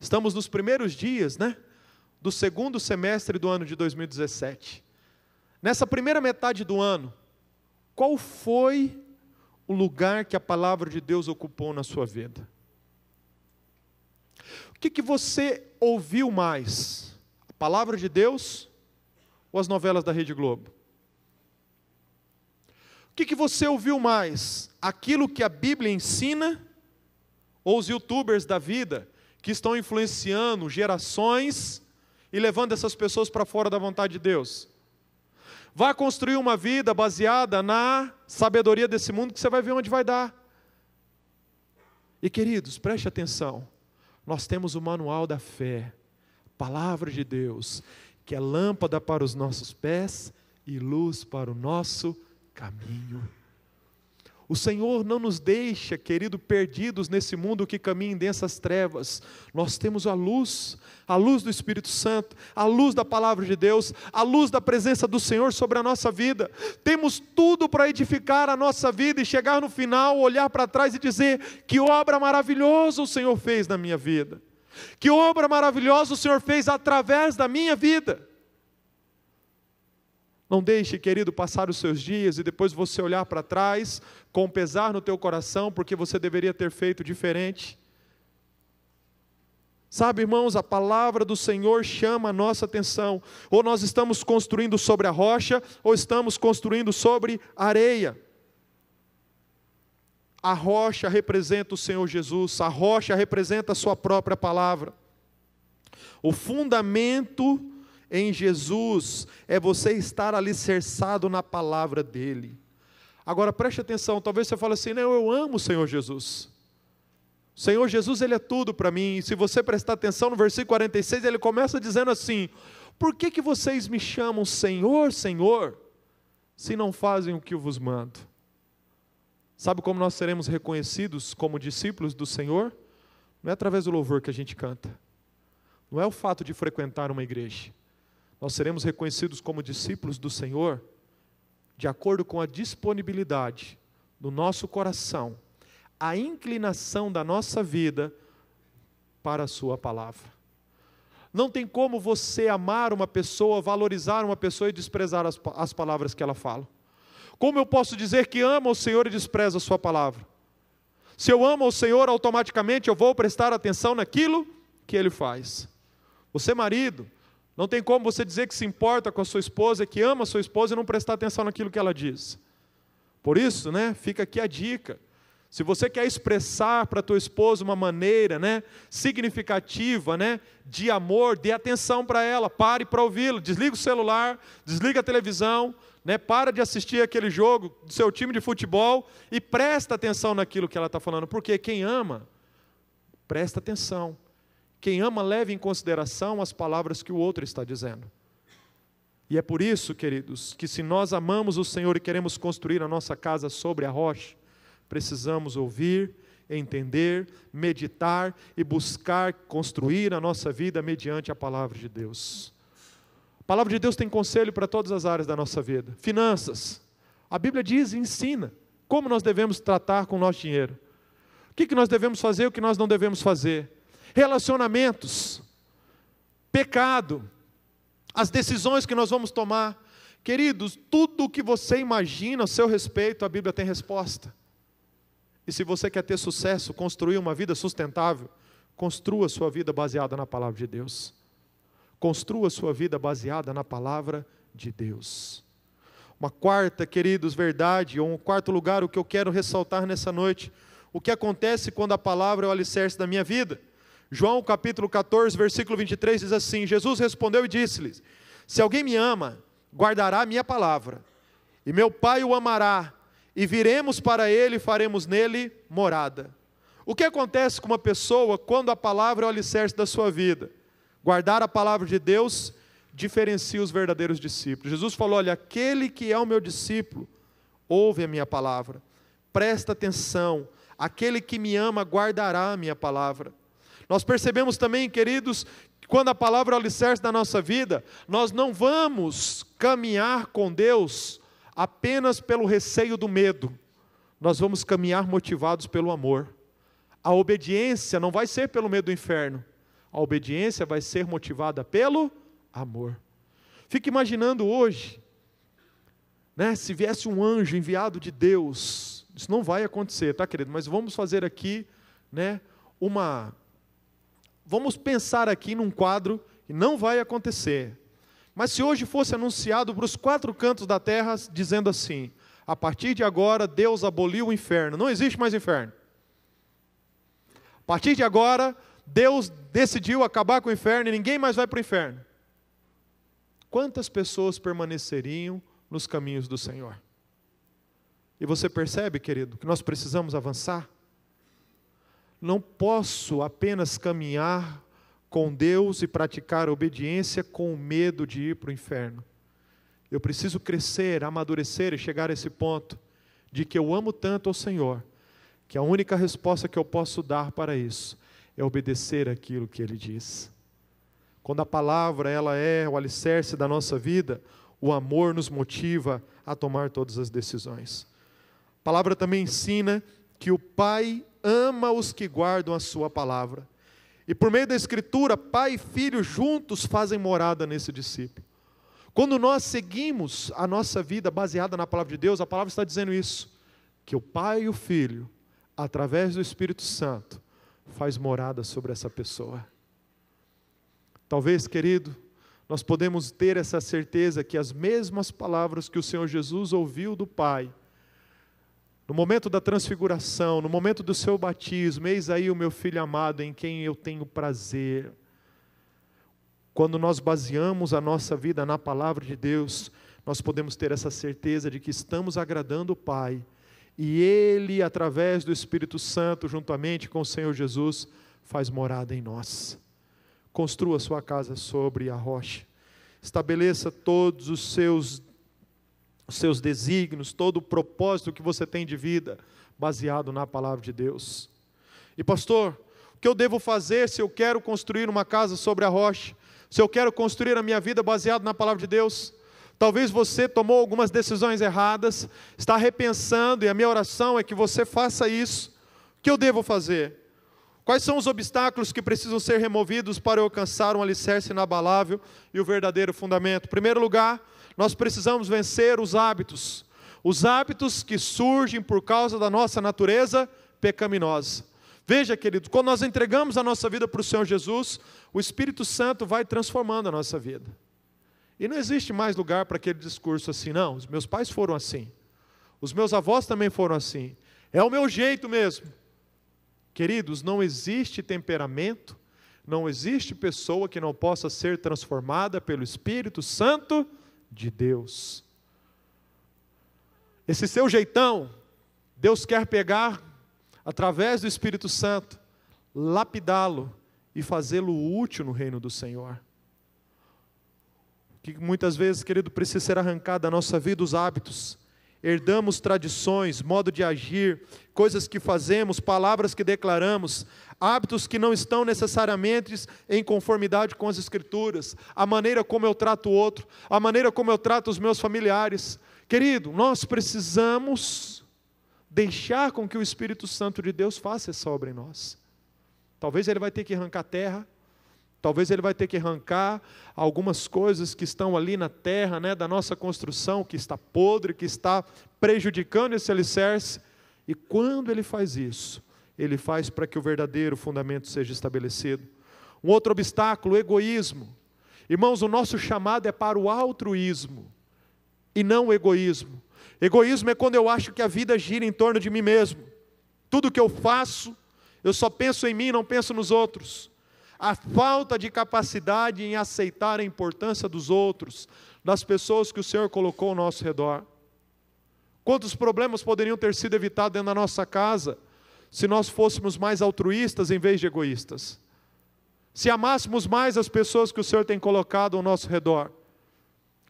Estamos nos primeiros dias, né, do segundo semestre do ano de 2017. Nessa primeira metade do ano, qual foi o lugar que a palavra de Deus ocupou na sua vida? que, que você ouviu mais? A palavra de Deus ou as novelas da Rede Globo? O que, que você ouviu mais? Aquilo que a Bíblia ensina ou os youtubers da vida que estão influenciando gerações e levando essas pessoas para fora da vontade de Deus? Vá construir uma vida baseada na sabedoria desse mundo que você vai ver onde vai dar. E queridos, preste atenção nós temos o manual da fé, a palavra de Deus, que é lâmpada para os nossos pés e luz para o nosso caminho. O Senhor não nos deixa, querido, perdidos nesse mundo que caminha em densas trevas. Nós temos a luz, a luz do Espírito Santo, a luz da palavra de Deus, a luz da presença do Senhor sobre a nossa vida. Temos tudo para edificar a nossa vida e chegar no final, olhar para trás e dizer: que obra maravilhosa o Senhor fez na minha vida. Que obra maravilhosa o Senhor fez através da minha vida. Não deixe, querido, passar os seus dias e depois você olhar para trás com pesar no teu coração porque você deveria ter feito diferente. Sabe, irmãos, a palavra do Senhor chama a nossa atenção. Ou nós estamos construindo sobre a rocha, ou estamos construindo sobre areia. A rocha representa o Senhor Jesus, a rocha representa a sua própria palavra. O fundamento em Jesus é você estar alicerçado na palavra dele. Agora preste atenção, talvez você fale assim: "Não, eu amo o Senhor Jesus. O Senhor Jesus ele é tudo para mim". E se você prestar atenção no versículo 46, ele começa dizendo assim: "Por que que vocês me chamam Senhor, Senhor, se não fazem o que eu vos mando?" Sabe como nós seremos reconhecidos como discípulos do Senhor? Não é através do louvor que a gente canta. Não é o fato de frequentar uma igreja nós seremos reconhecidos como discípulos do Senhor de acordo com a disponibilidade do nosso coração, a inclinação da nossa vida para a Sua palavra. Não tem como você amar uma pessoa, valorizar uma pessoa e desprezar as, as palavras que ela fala. Como eu posso dizer que amo o Senhor e desprezo a Sua palavra? Se eu amo o Senhor, automaticamente eu vou prestar atenção naquilo que Ele faz. Você, marido, não tem como você dizer que se importa com a sua esposa, que ama a sua esposa e não prestar atenção naquilo que ela diz. Por isso, né, fica aqui a dica. Se você quer expressar para tua esposa uma maneira, né, significativa, né, de amor, dê atenção para ela, pare para ouvi-la, desliga o celular, desliga a televisão, né, para de assistir aquele jogo do seu time de futebol e presta atenção naquilo que ela está falando, porque quem ama presta atenção. Quem ama, leve em consideração as palavras que o outro está dizendo. E é por isso, queridos, que se nós amamos o Senhor e queremos construir a nossa casa sobre a rocha, precisamos ouvir, entender, meditar e buscar construir a nossa vida mediante a palavra de Deus. A palavra de Deus tem conselho para todas as áreas da nossa vida. Finanças. A Bíblia diz e ensina como nós devemos tratar com o nosso dinheiro. O que, que nós devemos fazer e o que nós não devemos fazer relacionamentos, pecado, as decisões que nós vamos tomar. Queridos, tudo o que você imagina a seu respeito, a Bíblia tem resposta. E se você quer ter sucesso, construir uma vida sustentável, construa sua vida baseada na palavra de Deus. Construa sua vida baseada na palavra de Deus. Uma quarta, queridos, verdade, ou um quarto lugar, o que eu quero ressaltar nessa noite, o que acontece quando a palavra é o alicerce da minha vida? João capítulo 14, versículo 23 diz assim: Jesus respondeu e disse-lhes: Se alguém me ama, guardará a minha palavra, e meu Pai o amará, e viremos para ele e faremos nele morada. O que acontece com uma pessoa quando a palavra é o alicerce da sua vida? Guardar a palavra de Deus diferencia os verdadeiros discípulos. Jesus falou: Olha, aquele que é o meu discípulo, ouve a minha palavra, presta atenção, aquele que me ama guardará a minha palavra. Nós percebemos também, queridos, que quando a palavra é o alicerce da nossa vida, nós não vamos caminhar com Deus apenas pelo receio do medo, nós vamos caminhar motivados pelo amor. A obediência não vai ser pelo medo do inferno, a obediência vai ser motivada pelo amor. Fique imaginando hoje, né, se viesse um anjo enviado de Deus, isso não vai acontecer, tá, querido? Mas vamos fazer aqui, né, uma vamos pensar aqui num quadro que não vai acontecer. Mas se hoje fosse anunciado para os quatro cantos da terra, dizendo assim: a partir de agora Deus aboliu o inferno, não existe mais inferno. A partir de agora, Deus decidiu acabar com o inferno e ninguém mais vai para o inferno. Quantas pessoas permaneceriam nos caminhos do Senhor? E você percebe, querido, que nós precisamos avançar? Não posso apenas caminhar com Deus e praticar obediência com medo de ir para o inferno. Eu preciso crescer, amadurecer e chegar a esse ponto de que eu amo tanto ao Senhor, que a única resposta que eu posso dar para isso é obedecer aquilo que ele diz. Quando a palavra ela é o alicerce da nossa vida, o amor nos motiva a tomar todas as decisões. A palavra também ensina que o Pai ama os que guardam a sua palavra. E por meio da Escritura, pai e filho juntos fazem morada nesse discípulo. Quando nós seguimos a nossa vida baseada na palavra de Deus, a palavra está dizendo isso: que o pai e o filho, através do Espírito Santo, faz morada sobre essa pessoa. Talvez, querido, nós podemos ter essa certeza que as mesmas palavras que o Senhor Jesus ouviu do Pai, no momento da transfiguração, no momento do seu batismo, eis aí o meu filho amado em quem eu tenho prazer. Quando nós baseamos a nossa vida na palavra de Deus, nós podemos ter essa certeza de que estamos agradando o Pai e Ele, através do Espírito Santo, juntamente com o Senhor Jesus, faz morada em nós. Construa sua casa sobre a rocha, estabeleça todos os seus os seus desígnios, todo o propósito que você tem de vida, baseado na palavra de Deus. E pastor, o que eu devo fazer se eu quero construir uma casa sobre a rocha? Se eu quero construir a minha vida baseado na palavra de Deus? Talvez você tomou algumas decisões erradas, está repensando, e a minha oração é que você faça isso. O que eu devo fazer? Quais são os obstáculos que precisam ser removidos para eu alcançar um alicerce inabalável e o verdadeiro fundamento? Em primeiro lugar, nós precisamos vencer os hábitos, os hábitos que surgem por causa da nossa natureza pecaminosa. Veja, querido, quando nós entregamos a nossa vida para o Senhor Jesus, o Espírito Santo vai transformando a nossa vida. E não existe mais lugar para aquele discurso assim, não. Os meus pais foram assim. Os meus avós também foram assim. É o meu jeito mesmo. Queridos, não existe temperamento, não existe pessoa que não possa ser transformada pelo Espírito Santo de Deus. Esse seu jeitão, Deus quer pegar através do Espírito Santo, lapidá-lo e fazê-lo útil no reino do Senhor. Que muitas vezes, querido, precisa ser arrancado da nossa vida os hábitos herdamos tradições, modo de agir, coisas que fazemos, palavras que declaramos, hábitos que não estão necessariamente em conformidade com as Escrituras, a maneira como eu trato o outro, a maneira como eu trato os meus familiares. Querido, nós precisamos deixar com que o Espírito Santo de Deus faça essa obra em nós. Talvez ele vai ter que arrancar terra, Talvez ele vai ter que arrancar algumas coisas que estão ali na terra, né, da nossa construção, que está podre, que está prejudicando esse alicerce. E quando ele faz isso, ele faz para que o verdadeiro fundamento seja estabelecido. Um outro obstáculo, o egoísmo. Irmãos, o nosso chamado é para o altruísmo e não o egoísmo. Egoísmo é quando eu acho que a vida gira em torno de mim mesmo. Tudo que eu faço, eu só penso em mim, não penso nos outros a falta de capacidade em aceitar a importância dos outros, das pessoas que o Senhor colocou ao nosso redor. Quantos problemas poderiam ter sido evitados dentro da nossa casa se nós fôssemos mais altruístas em vez de egoístas? Se amássemos mais as pessoas que o Senhor tem colocado ao nosso redor?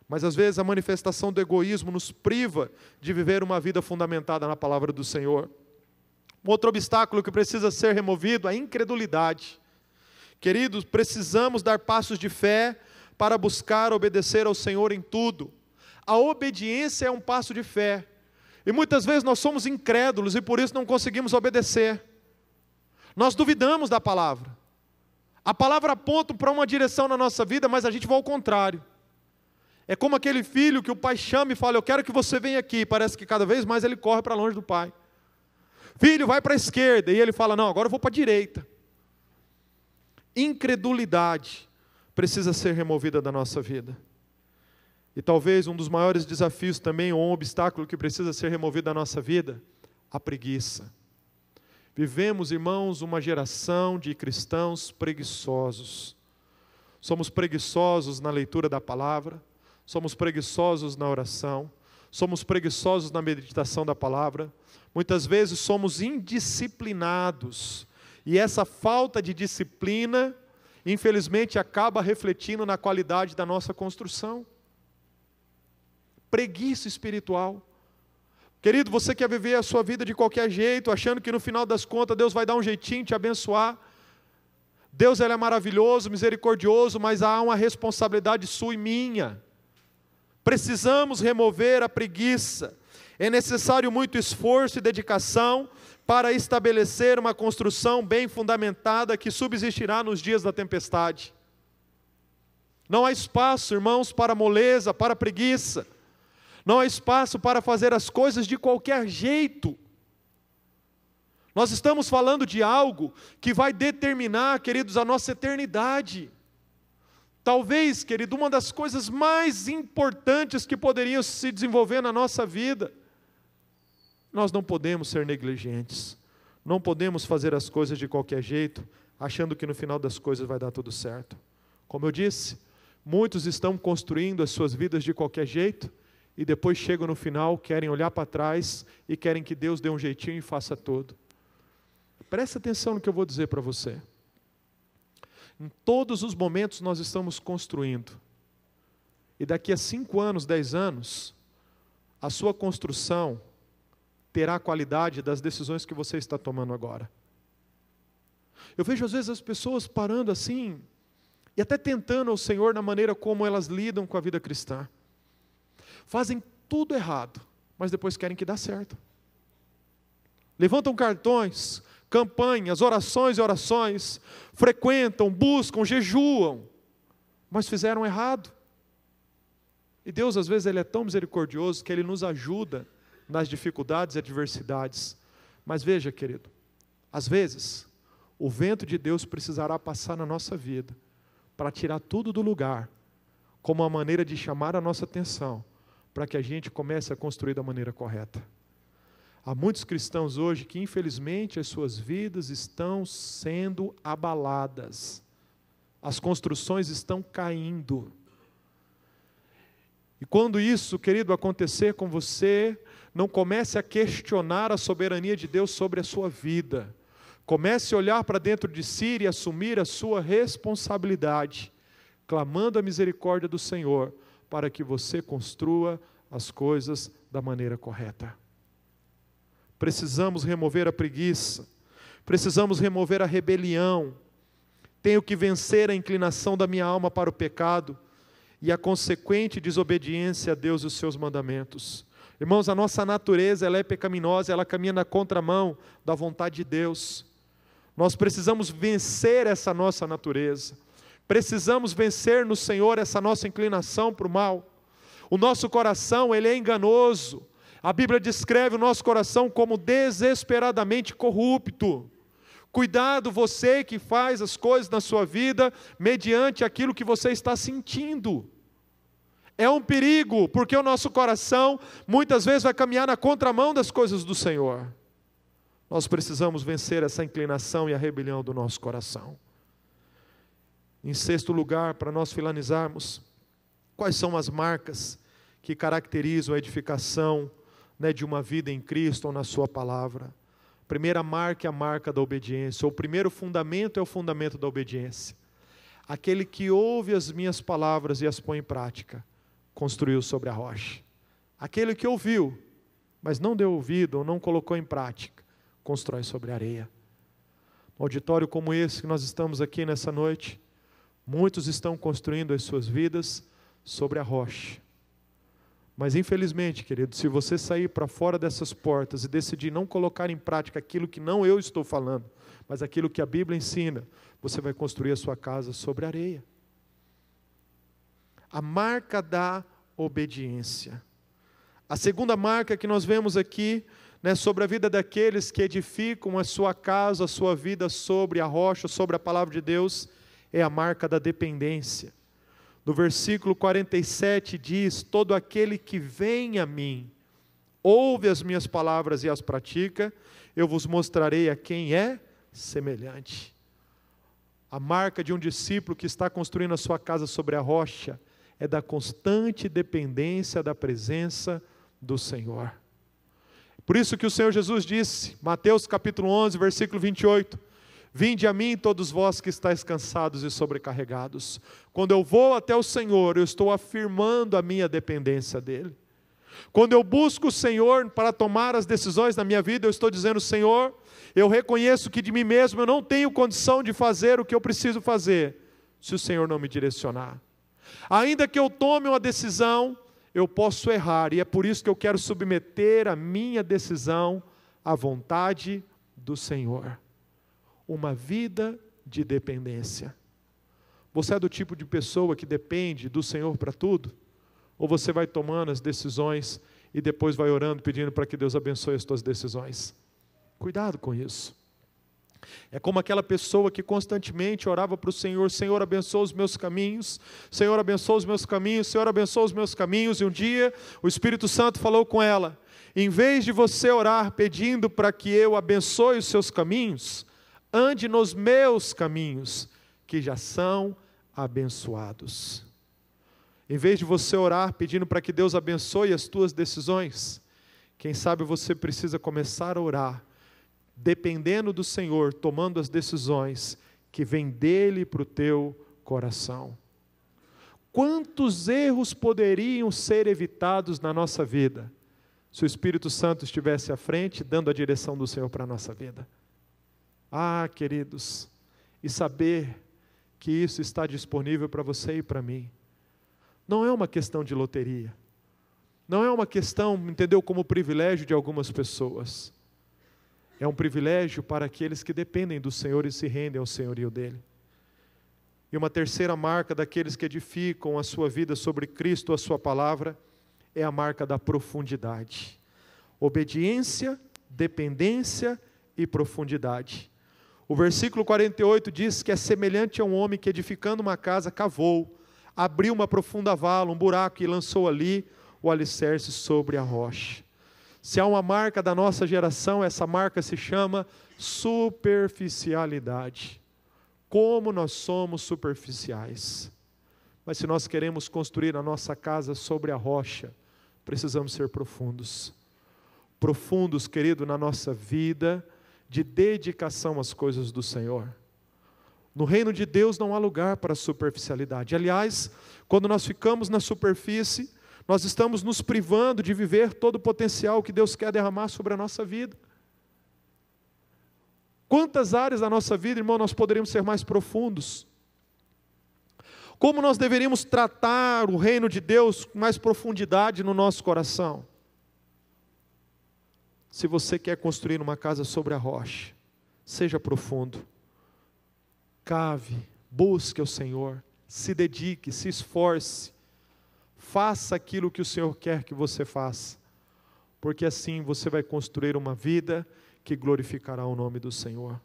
Mas às vezes a manifestação do egoísmo nos priva de viver uma vida fundamentada na palavra do Senhor. Um outro obstáculo que precisa ser removido é a incredulidade. Queridos, precisamos dar passos de fé para buscar obedecer ao Senhor em tudo. A obediência é um passo de fé. E muitas vezes nós somos incrédulos e por isso não conseguimos obedecer. Nós duvidamos da palavra. A palavra aponta para uma direção na nossa vida, mas a gente vai ao contrário. É como aquele filho que o pai chama e fala: Eu quero que você venha aqui. Parece que cada vez mais ele corre para longe do pai. Filho, vai para a esquerda. E ele fala: Não, agora eu vou para a direita incredulidade precisa ser removida da nossa vida. E talvez um dos maiores desafios também, ou um obstáculo que precisa ser removido da nossa vida, a preguiça. Vivemos, irmãos, uma geração de cristãos preguiçosos. Somos preguiçosos na leitura da palavra, somos preguiçosos na oração, somos preguiçosos na meditação da palavra. Muitas vezes somos indisciplinados e essa falta de disciplina, infelizmente, acaba refletindo na qualidade da nossa construção. Preguiça espiritual. Querido, você quer viver a sua vida de qualquer jeito, achando que no final das contas Deus vai dar um jeitinho, te abençoar. Deus ele é maravilhoso, misericordioso, mas há uma responsabilidade sua e minha. Precisamos remover a preguiça. É necessário muito esforço e dedicação para estabelecer uma construção bem fundamentada que subsistirá nos dias da tempestade. Não há espaço, irmãos, para moleza, para preguiça. Não há espaço para fazer as coisas de qualquer jeito. Nós estamos falando de algo que vai determinar, queridos, a nossa eternidade. Talvez, querido, uma das coisas mais importantes que poderiam se desenvolver na nossa vida nós não podemos ser negligentes, não podemos fazer as coisas de qualquer jeito, achando que no final das coisas vai dar tudo certo. Como eu disse, muitos estão construindo as suas vidas de qualquer jeito e depois chegam no final, querem olhar para trás e querem que Deus dê um jeitinho e faça tudo. Presta atenção no que eu vou dizer para você. Em todos os momentos nós estamos construindo. E daqui a cinco anos, dez anos, a sua construção terá a qualidade das decisões que você está tomando agora. Eu vejo às vezes as pessoas parando assim e até tentando ao Senhor na maneira como elas lidam com a vida cristã. Fazem tudo errado, mas depois querem que dá certo. Levantam cartões, campanhas, orações e orações, frequentam, buscam, jejuam, mas fizeram errado. E Deus, às vezes, Ele é tão misericordioso que Ele nos ajuda nas dificuldades e adversidades. Mas veja, querido, às vezes o vento de Deus precisará passar na nossa vida para tirar tudo do lugar, como uma maneira de chamar a nossa atenção, para que a gente comece a construir da maneira correta. Há muitos cristãos hoje que, infelizmente, as suas vidas estão sendo abaladas, as construções estão caindo. E quando isso, querido, acontecer com você, não comece a questionar a soberania de Deus sobre a sua vida. Comece a olhar para dentro de si e assumir a sua responsabilidade, clamando a misericórdia do Senhor para que você construa as coisas da maneira correta. Precisamos remover a preguiça, precisamos remover a rebelião. Tenho que vencer a inclinação da minha alma para o pecado e a consequente desobediência a Deus e os seus mandamentos. Irmãos, a nossa natureza ela é pecaminosa, ela caminha na contramão da vontade de Deus. Nós precisamos vencer essa nossa natureza. Precisamos vencer no Senhor essa nossa inclinação para o mal. O nosso coração, ele é enganoso. A Bíblia descreve o nosso coração como desesperadamente corrupto. Cuidado você que faz as coisas na sua vida mediante aquilo que você está sentindo. É um perigo, porque o nosso coração muitas vezes vai caminhar na contramão das coisas do Senhor. Nós precisamos vencer essa inclinação e a rebelião do nosso coração. Em sexto lugar, para nós finalizarmos, quais são as marcas que caracterizam a edificação né, de uma vida em Cristo ou na Sua palavra? A primeira marca é a marca da obediência, o primeiro fundamento é o fundamento da obediência. Aquele que ouve as minhas palavras e as põe em prática construiu sobre a rocha. Aquele que ouviu, mas não deu ouvido ou não colocou em prática, constrói sobre areia. Um auditório como esse que nós estamos aqui nessa noite, muitos estão construindo as suas vidas sobre a rocha. Mas infelizmente, querido, se você sair para fora dessas portas e decidir não colocar em prática aquilo que não eu estou falando, mas aquilo que a Bíblia ensina, você vai construir a sua casa sobre areia a marca da obediência. A segunda marca que nós vemos aqui né, sobre a vida daqueles que edificam a sua casa, a sua vida sobre a rocha, sobre a palavra de Deus, é a marca da dependência. No versículo 47 diz: Todo aquele que vem a mim, ouve as minhas palavras e as pratica, eu vos mostrarei a quem é semelhante. A marca de um discípulo que está construindo a sua casa sobre a rocha é da constante dependência da presença do Senhor. Por isso que o Senhor Jesus disse, Mateus capítulo 11, versículo 28, Vinde a mim todos vós que estáis cansados e sobrecarregados. Quando eu vou até o Senhor, eu estou afirmando a minha dependência dele. Quando eu busco o Senhor para tomar as decisões na minha vida, eu estou dizendo, Senhor, eu reconheço que de mim mesmo eu não tenho condição de fazer o que eu preciso fazer, se o Senhor não me direcionar. Ainda que eu tome uma decisão, eu posso errar, e é por isso que eu quero submeter a minha decisão à vontade do Senhor. Uma vida de dependência. Você é do tipo de pessoa que depende do Senhor para tudo? Ou você vai tomando as decisões e depois vai orando pedindo para que Deus abençoe as suas decisões? Cuidado com isso. É como aquela pessoa que constantemente orava para o Senhor: Senhor, abençoa os meus caminhos, Senhor, abençoa os meus caminhos, Senhor, abençoa os meus caminhos. E um dia o Espírito Santo falou com ela: Em vez de você orar pedindo para que eu abençoe os seus caminhos, ande nos meus caminhos, que já são abençoados. Em vez de você orar pedindo para que Deus abençoe as tuas decisões, quem sabe você precisa começar a orar dependendo do Senhor, tomando as decisões que vêm dele para o teu coração. Quantos erros poderiam ser evitados na nossa vida se o Espírito Santo estivesse à frente, dando a direção do Senhor para a nossa vida? Ah, queridos, e saber que isso está disponível para você e para mim. Não é uma questão de loteria. Não é uma questão, entendeu, como privilégio de algumas pessoas é um privilégio para aqueles que dependem do Senhor e se rendem ao senhorio dele. E uma terceira marca daqueles que edificam a sua vida sobre Cristo, a sua palavra, é a marca da profundidade. Obediência, dependência e profundidade. O versículo 48 diz que é semelhante a um homem que, edificando uma casa, cavou, abriu uma profunda vala, um buraco e lançou ali o alicerce sobre a rocha. Se há uma marca da nossa geração, essa marca se chama superficialidade. Como nós somos superficiais. Mas se nós queremos construir a nossa casa sobre a rocha, precisamos ser profundos. Profundos, querido, na nossa vida de dedicação às coisas do Senhor. No reino de Deus não há lugar para superficialidade. Aliás, quando nós ficamos na superfície, nós estamos nos privando de viver todo o potencial que Deus quer derramar sobre a nossa vida. Quantas áreas da nossa vida, irmão, nós poderíamos ser mais profundos? Como nós deveríamos tratar o reino de Deus com mais profundidade no nosso coração? Se você quer construir uma casa sobre a rocha, seja profundo, cave, busque o Senhor, se dedique, se esforce, faça aquilo que o Senhor quer que você faça, porque assim você vai construir uma vida que glorificará o nome do Senhor.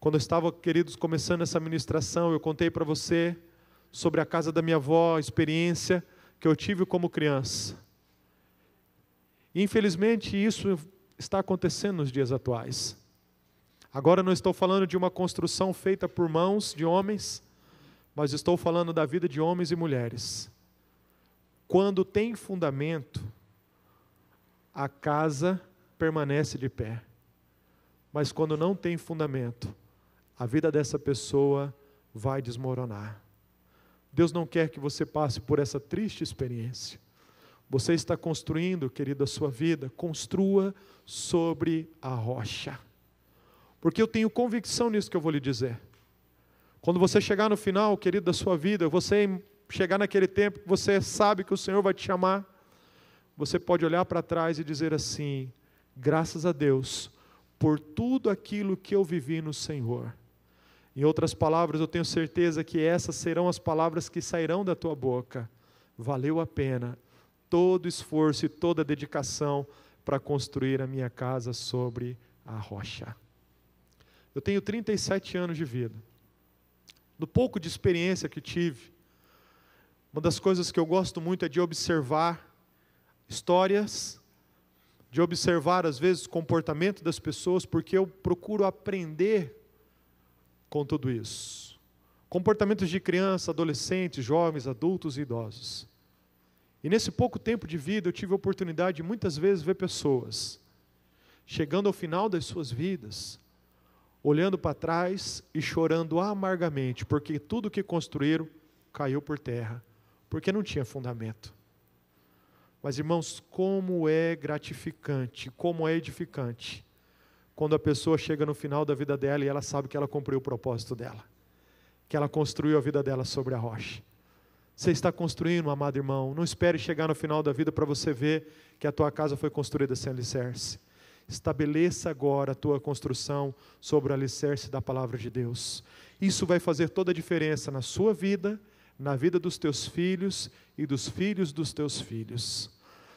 Quando eu estava, queridos, começando essa ministração, eu contei para você sobre a casa da minha avó, a experiência que eu tive como criança. Infelizmente, isso está acontecendo nos dias atuais. Agora não estou falando de uma construção feita por mãos de homens, mas estou falando da vida de homens e mulheres quando tem fundamento, a casa permanece de pé. Mas quando não tem fundamento, a vida dessa pessoa vai desmoronar. Deus não quer que você passe por essa triste experiência. Você está construindo, querido, a sua vida, construa sobre a rocha. Porque eu tenho convicção nisso que eu vou lhe dizer. Quando você chegar no final, querido, da sua vida, você chegar naquele tempo que você sabe que o Senhor vai te chamar, você pode olhar para trás e dizer assim: graças a Deus por tudo aquilo que eu vivi no Senhor. Em outras palavras, eu tenho certeza que essas serão as palavras que sairão da tua boca. Valeu a pena todo esforço e toda dedicação para construir a minha casa sobre a rocha. Eu tenho 37 anos de vida. Do pouco de experiência que tive, uma das coisas que eu gosto muito é de observar histórias, de observar às vezes o comportamento das pessoas, porque eu procuro aprender com tudo isso. Comportamentos de criança, adolescentes, jovens, adultos e idosos. E nesse pouco tempo de vida eu tive a oportunidade de muitas vezes ver pessoas chegando ao final das suas vidas, olhando para trás e chorando amargamente, porque tudo que construíram caiu por terra porque não tinha fundamento. Mas, irmãos, como é gratificante, como é edificante, quando a pessoa chega no final da vida dela e ela sabe que ela cumpriu o propósito dela, que ela construiu a vida dela sobre a rocha. Você está construindo, amado irmão, não espere chegar no final da vida para você ver que a tua casa foi construída sem alicerce. Estabeleça agora a tua construção sobre o alicerce da palavra de Deus. Isso vai fazer toda a diferença na sua vida na vida dos teus filhos e dos filhos dos teus filhos.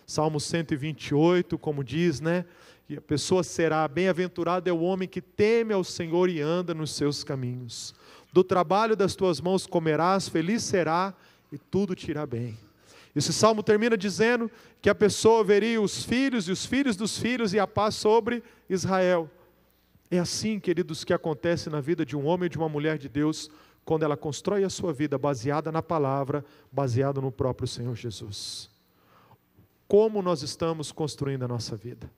Salmo 128, como diz, né? E a pessoa será bem aventurada é o homem que teme ao Senhor e anda nos seus caminhos. Do trabalho das tuas mãos comerás, feliz será e tudo te irá bem. Esse salmo termina dizendo que a pessoa veria os filhos e os filhos dos filhos e a paz sobre Israel. É assim, queridos, que acontece na vida de um homem e de uma mulher de Deus quando ela constrói a sua vida baseada na palavra, baseada no próprio Senhor Jesus. Como nós estamos construindo a nossa vida?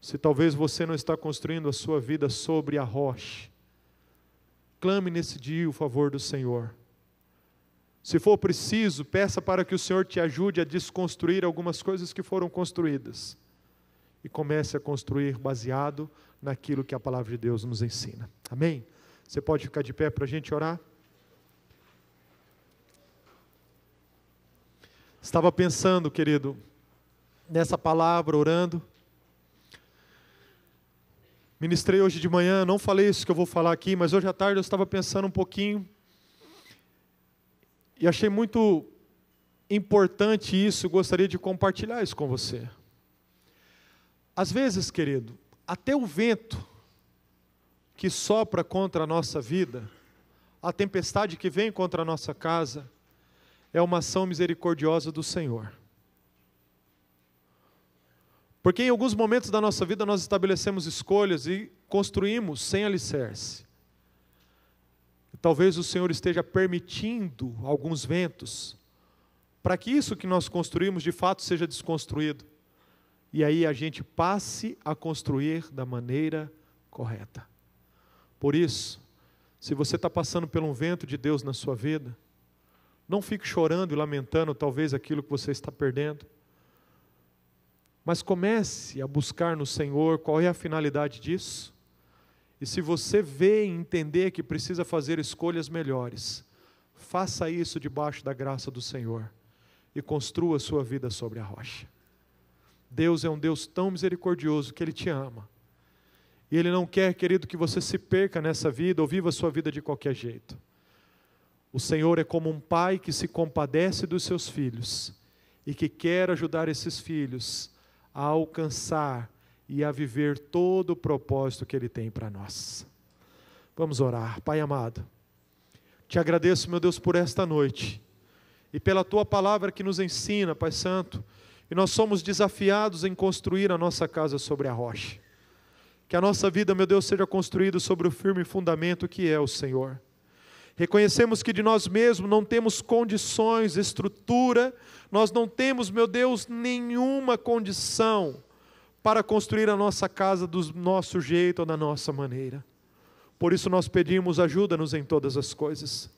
Se talvez você não está construindo a sua vida sobre a rocha, clame nesse dia o favor do Senhor. Se for preciso, peça para que o Senhor te ajude a desconstruir algumas coisas que foram construídas e comece a construir baseado naquilo que a palavra de Deus nos ensina. Amém? Você pode ficar de pé para a gente orar? Estava pensando, querido, nessa palavra, orando. Ministrei hoje de manhã, não falei isso que eu vou falar aqui, mas hoje à tarde eu estava pensando um pouquinho e achei muito importante isso, gostaria de compartilhar isso com você. Às vezes, querido, até o vento que sopra contra a nossa vida, a tempestade que vem contra a nossa casa, é uma ação misericordiosa do Senhor. Porque em alguns momentos da nossa vida nós estabelecemos escolhas e construímos sem alicerce. Talvez o Senhor esteja permitindo alguns ventos para que isso que nós construímos de fato seja desconstruído. E aí a gente passe a construir da maneira correta. Por isso, se você está passando por um vento de Deus na sua vida, não fique chorando e lamentando talvez aquilo que você está perdendo, mas comece a buscar no Senhor qual é a finalidade disso. E se você vê e entender que precisa fazer escolhas melhores, faça isso debaixo da graça do Senhor e construa sua vida sobre a rocha. Deus é um Deus tão misericordioso que Ele te ama e Ele não quer, querido, que você se perca nessa vida ou viva a sua vida de qualquer jeito. O Senhor é como um pai que se compadece dos seus filhos e que quer ajudar esses filhos a alcançar e a viver todo o propósito que Ele tem para nós. Vamos orar. Pai amado, te agradeço, meu Deus, por esta noite e pela tua palavra que nos ensina, Pai Santo, e nós somos desafiados em construir a nossa casa sobre a rocha. Que a nossa vida, meu Deus, seja construída sobre o firme fundamento que é o Senhor. Reconhecemos que de nós mesmos não temos condições, estrutura, nós não temos, meu Deus, nenhuma condição para construir a nossa casa do nosso jeito ou da nossa maneira. Por isso nós pedimos, ajuda-nos em todas as coisas.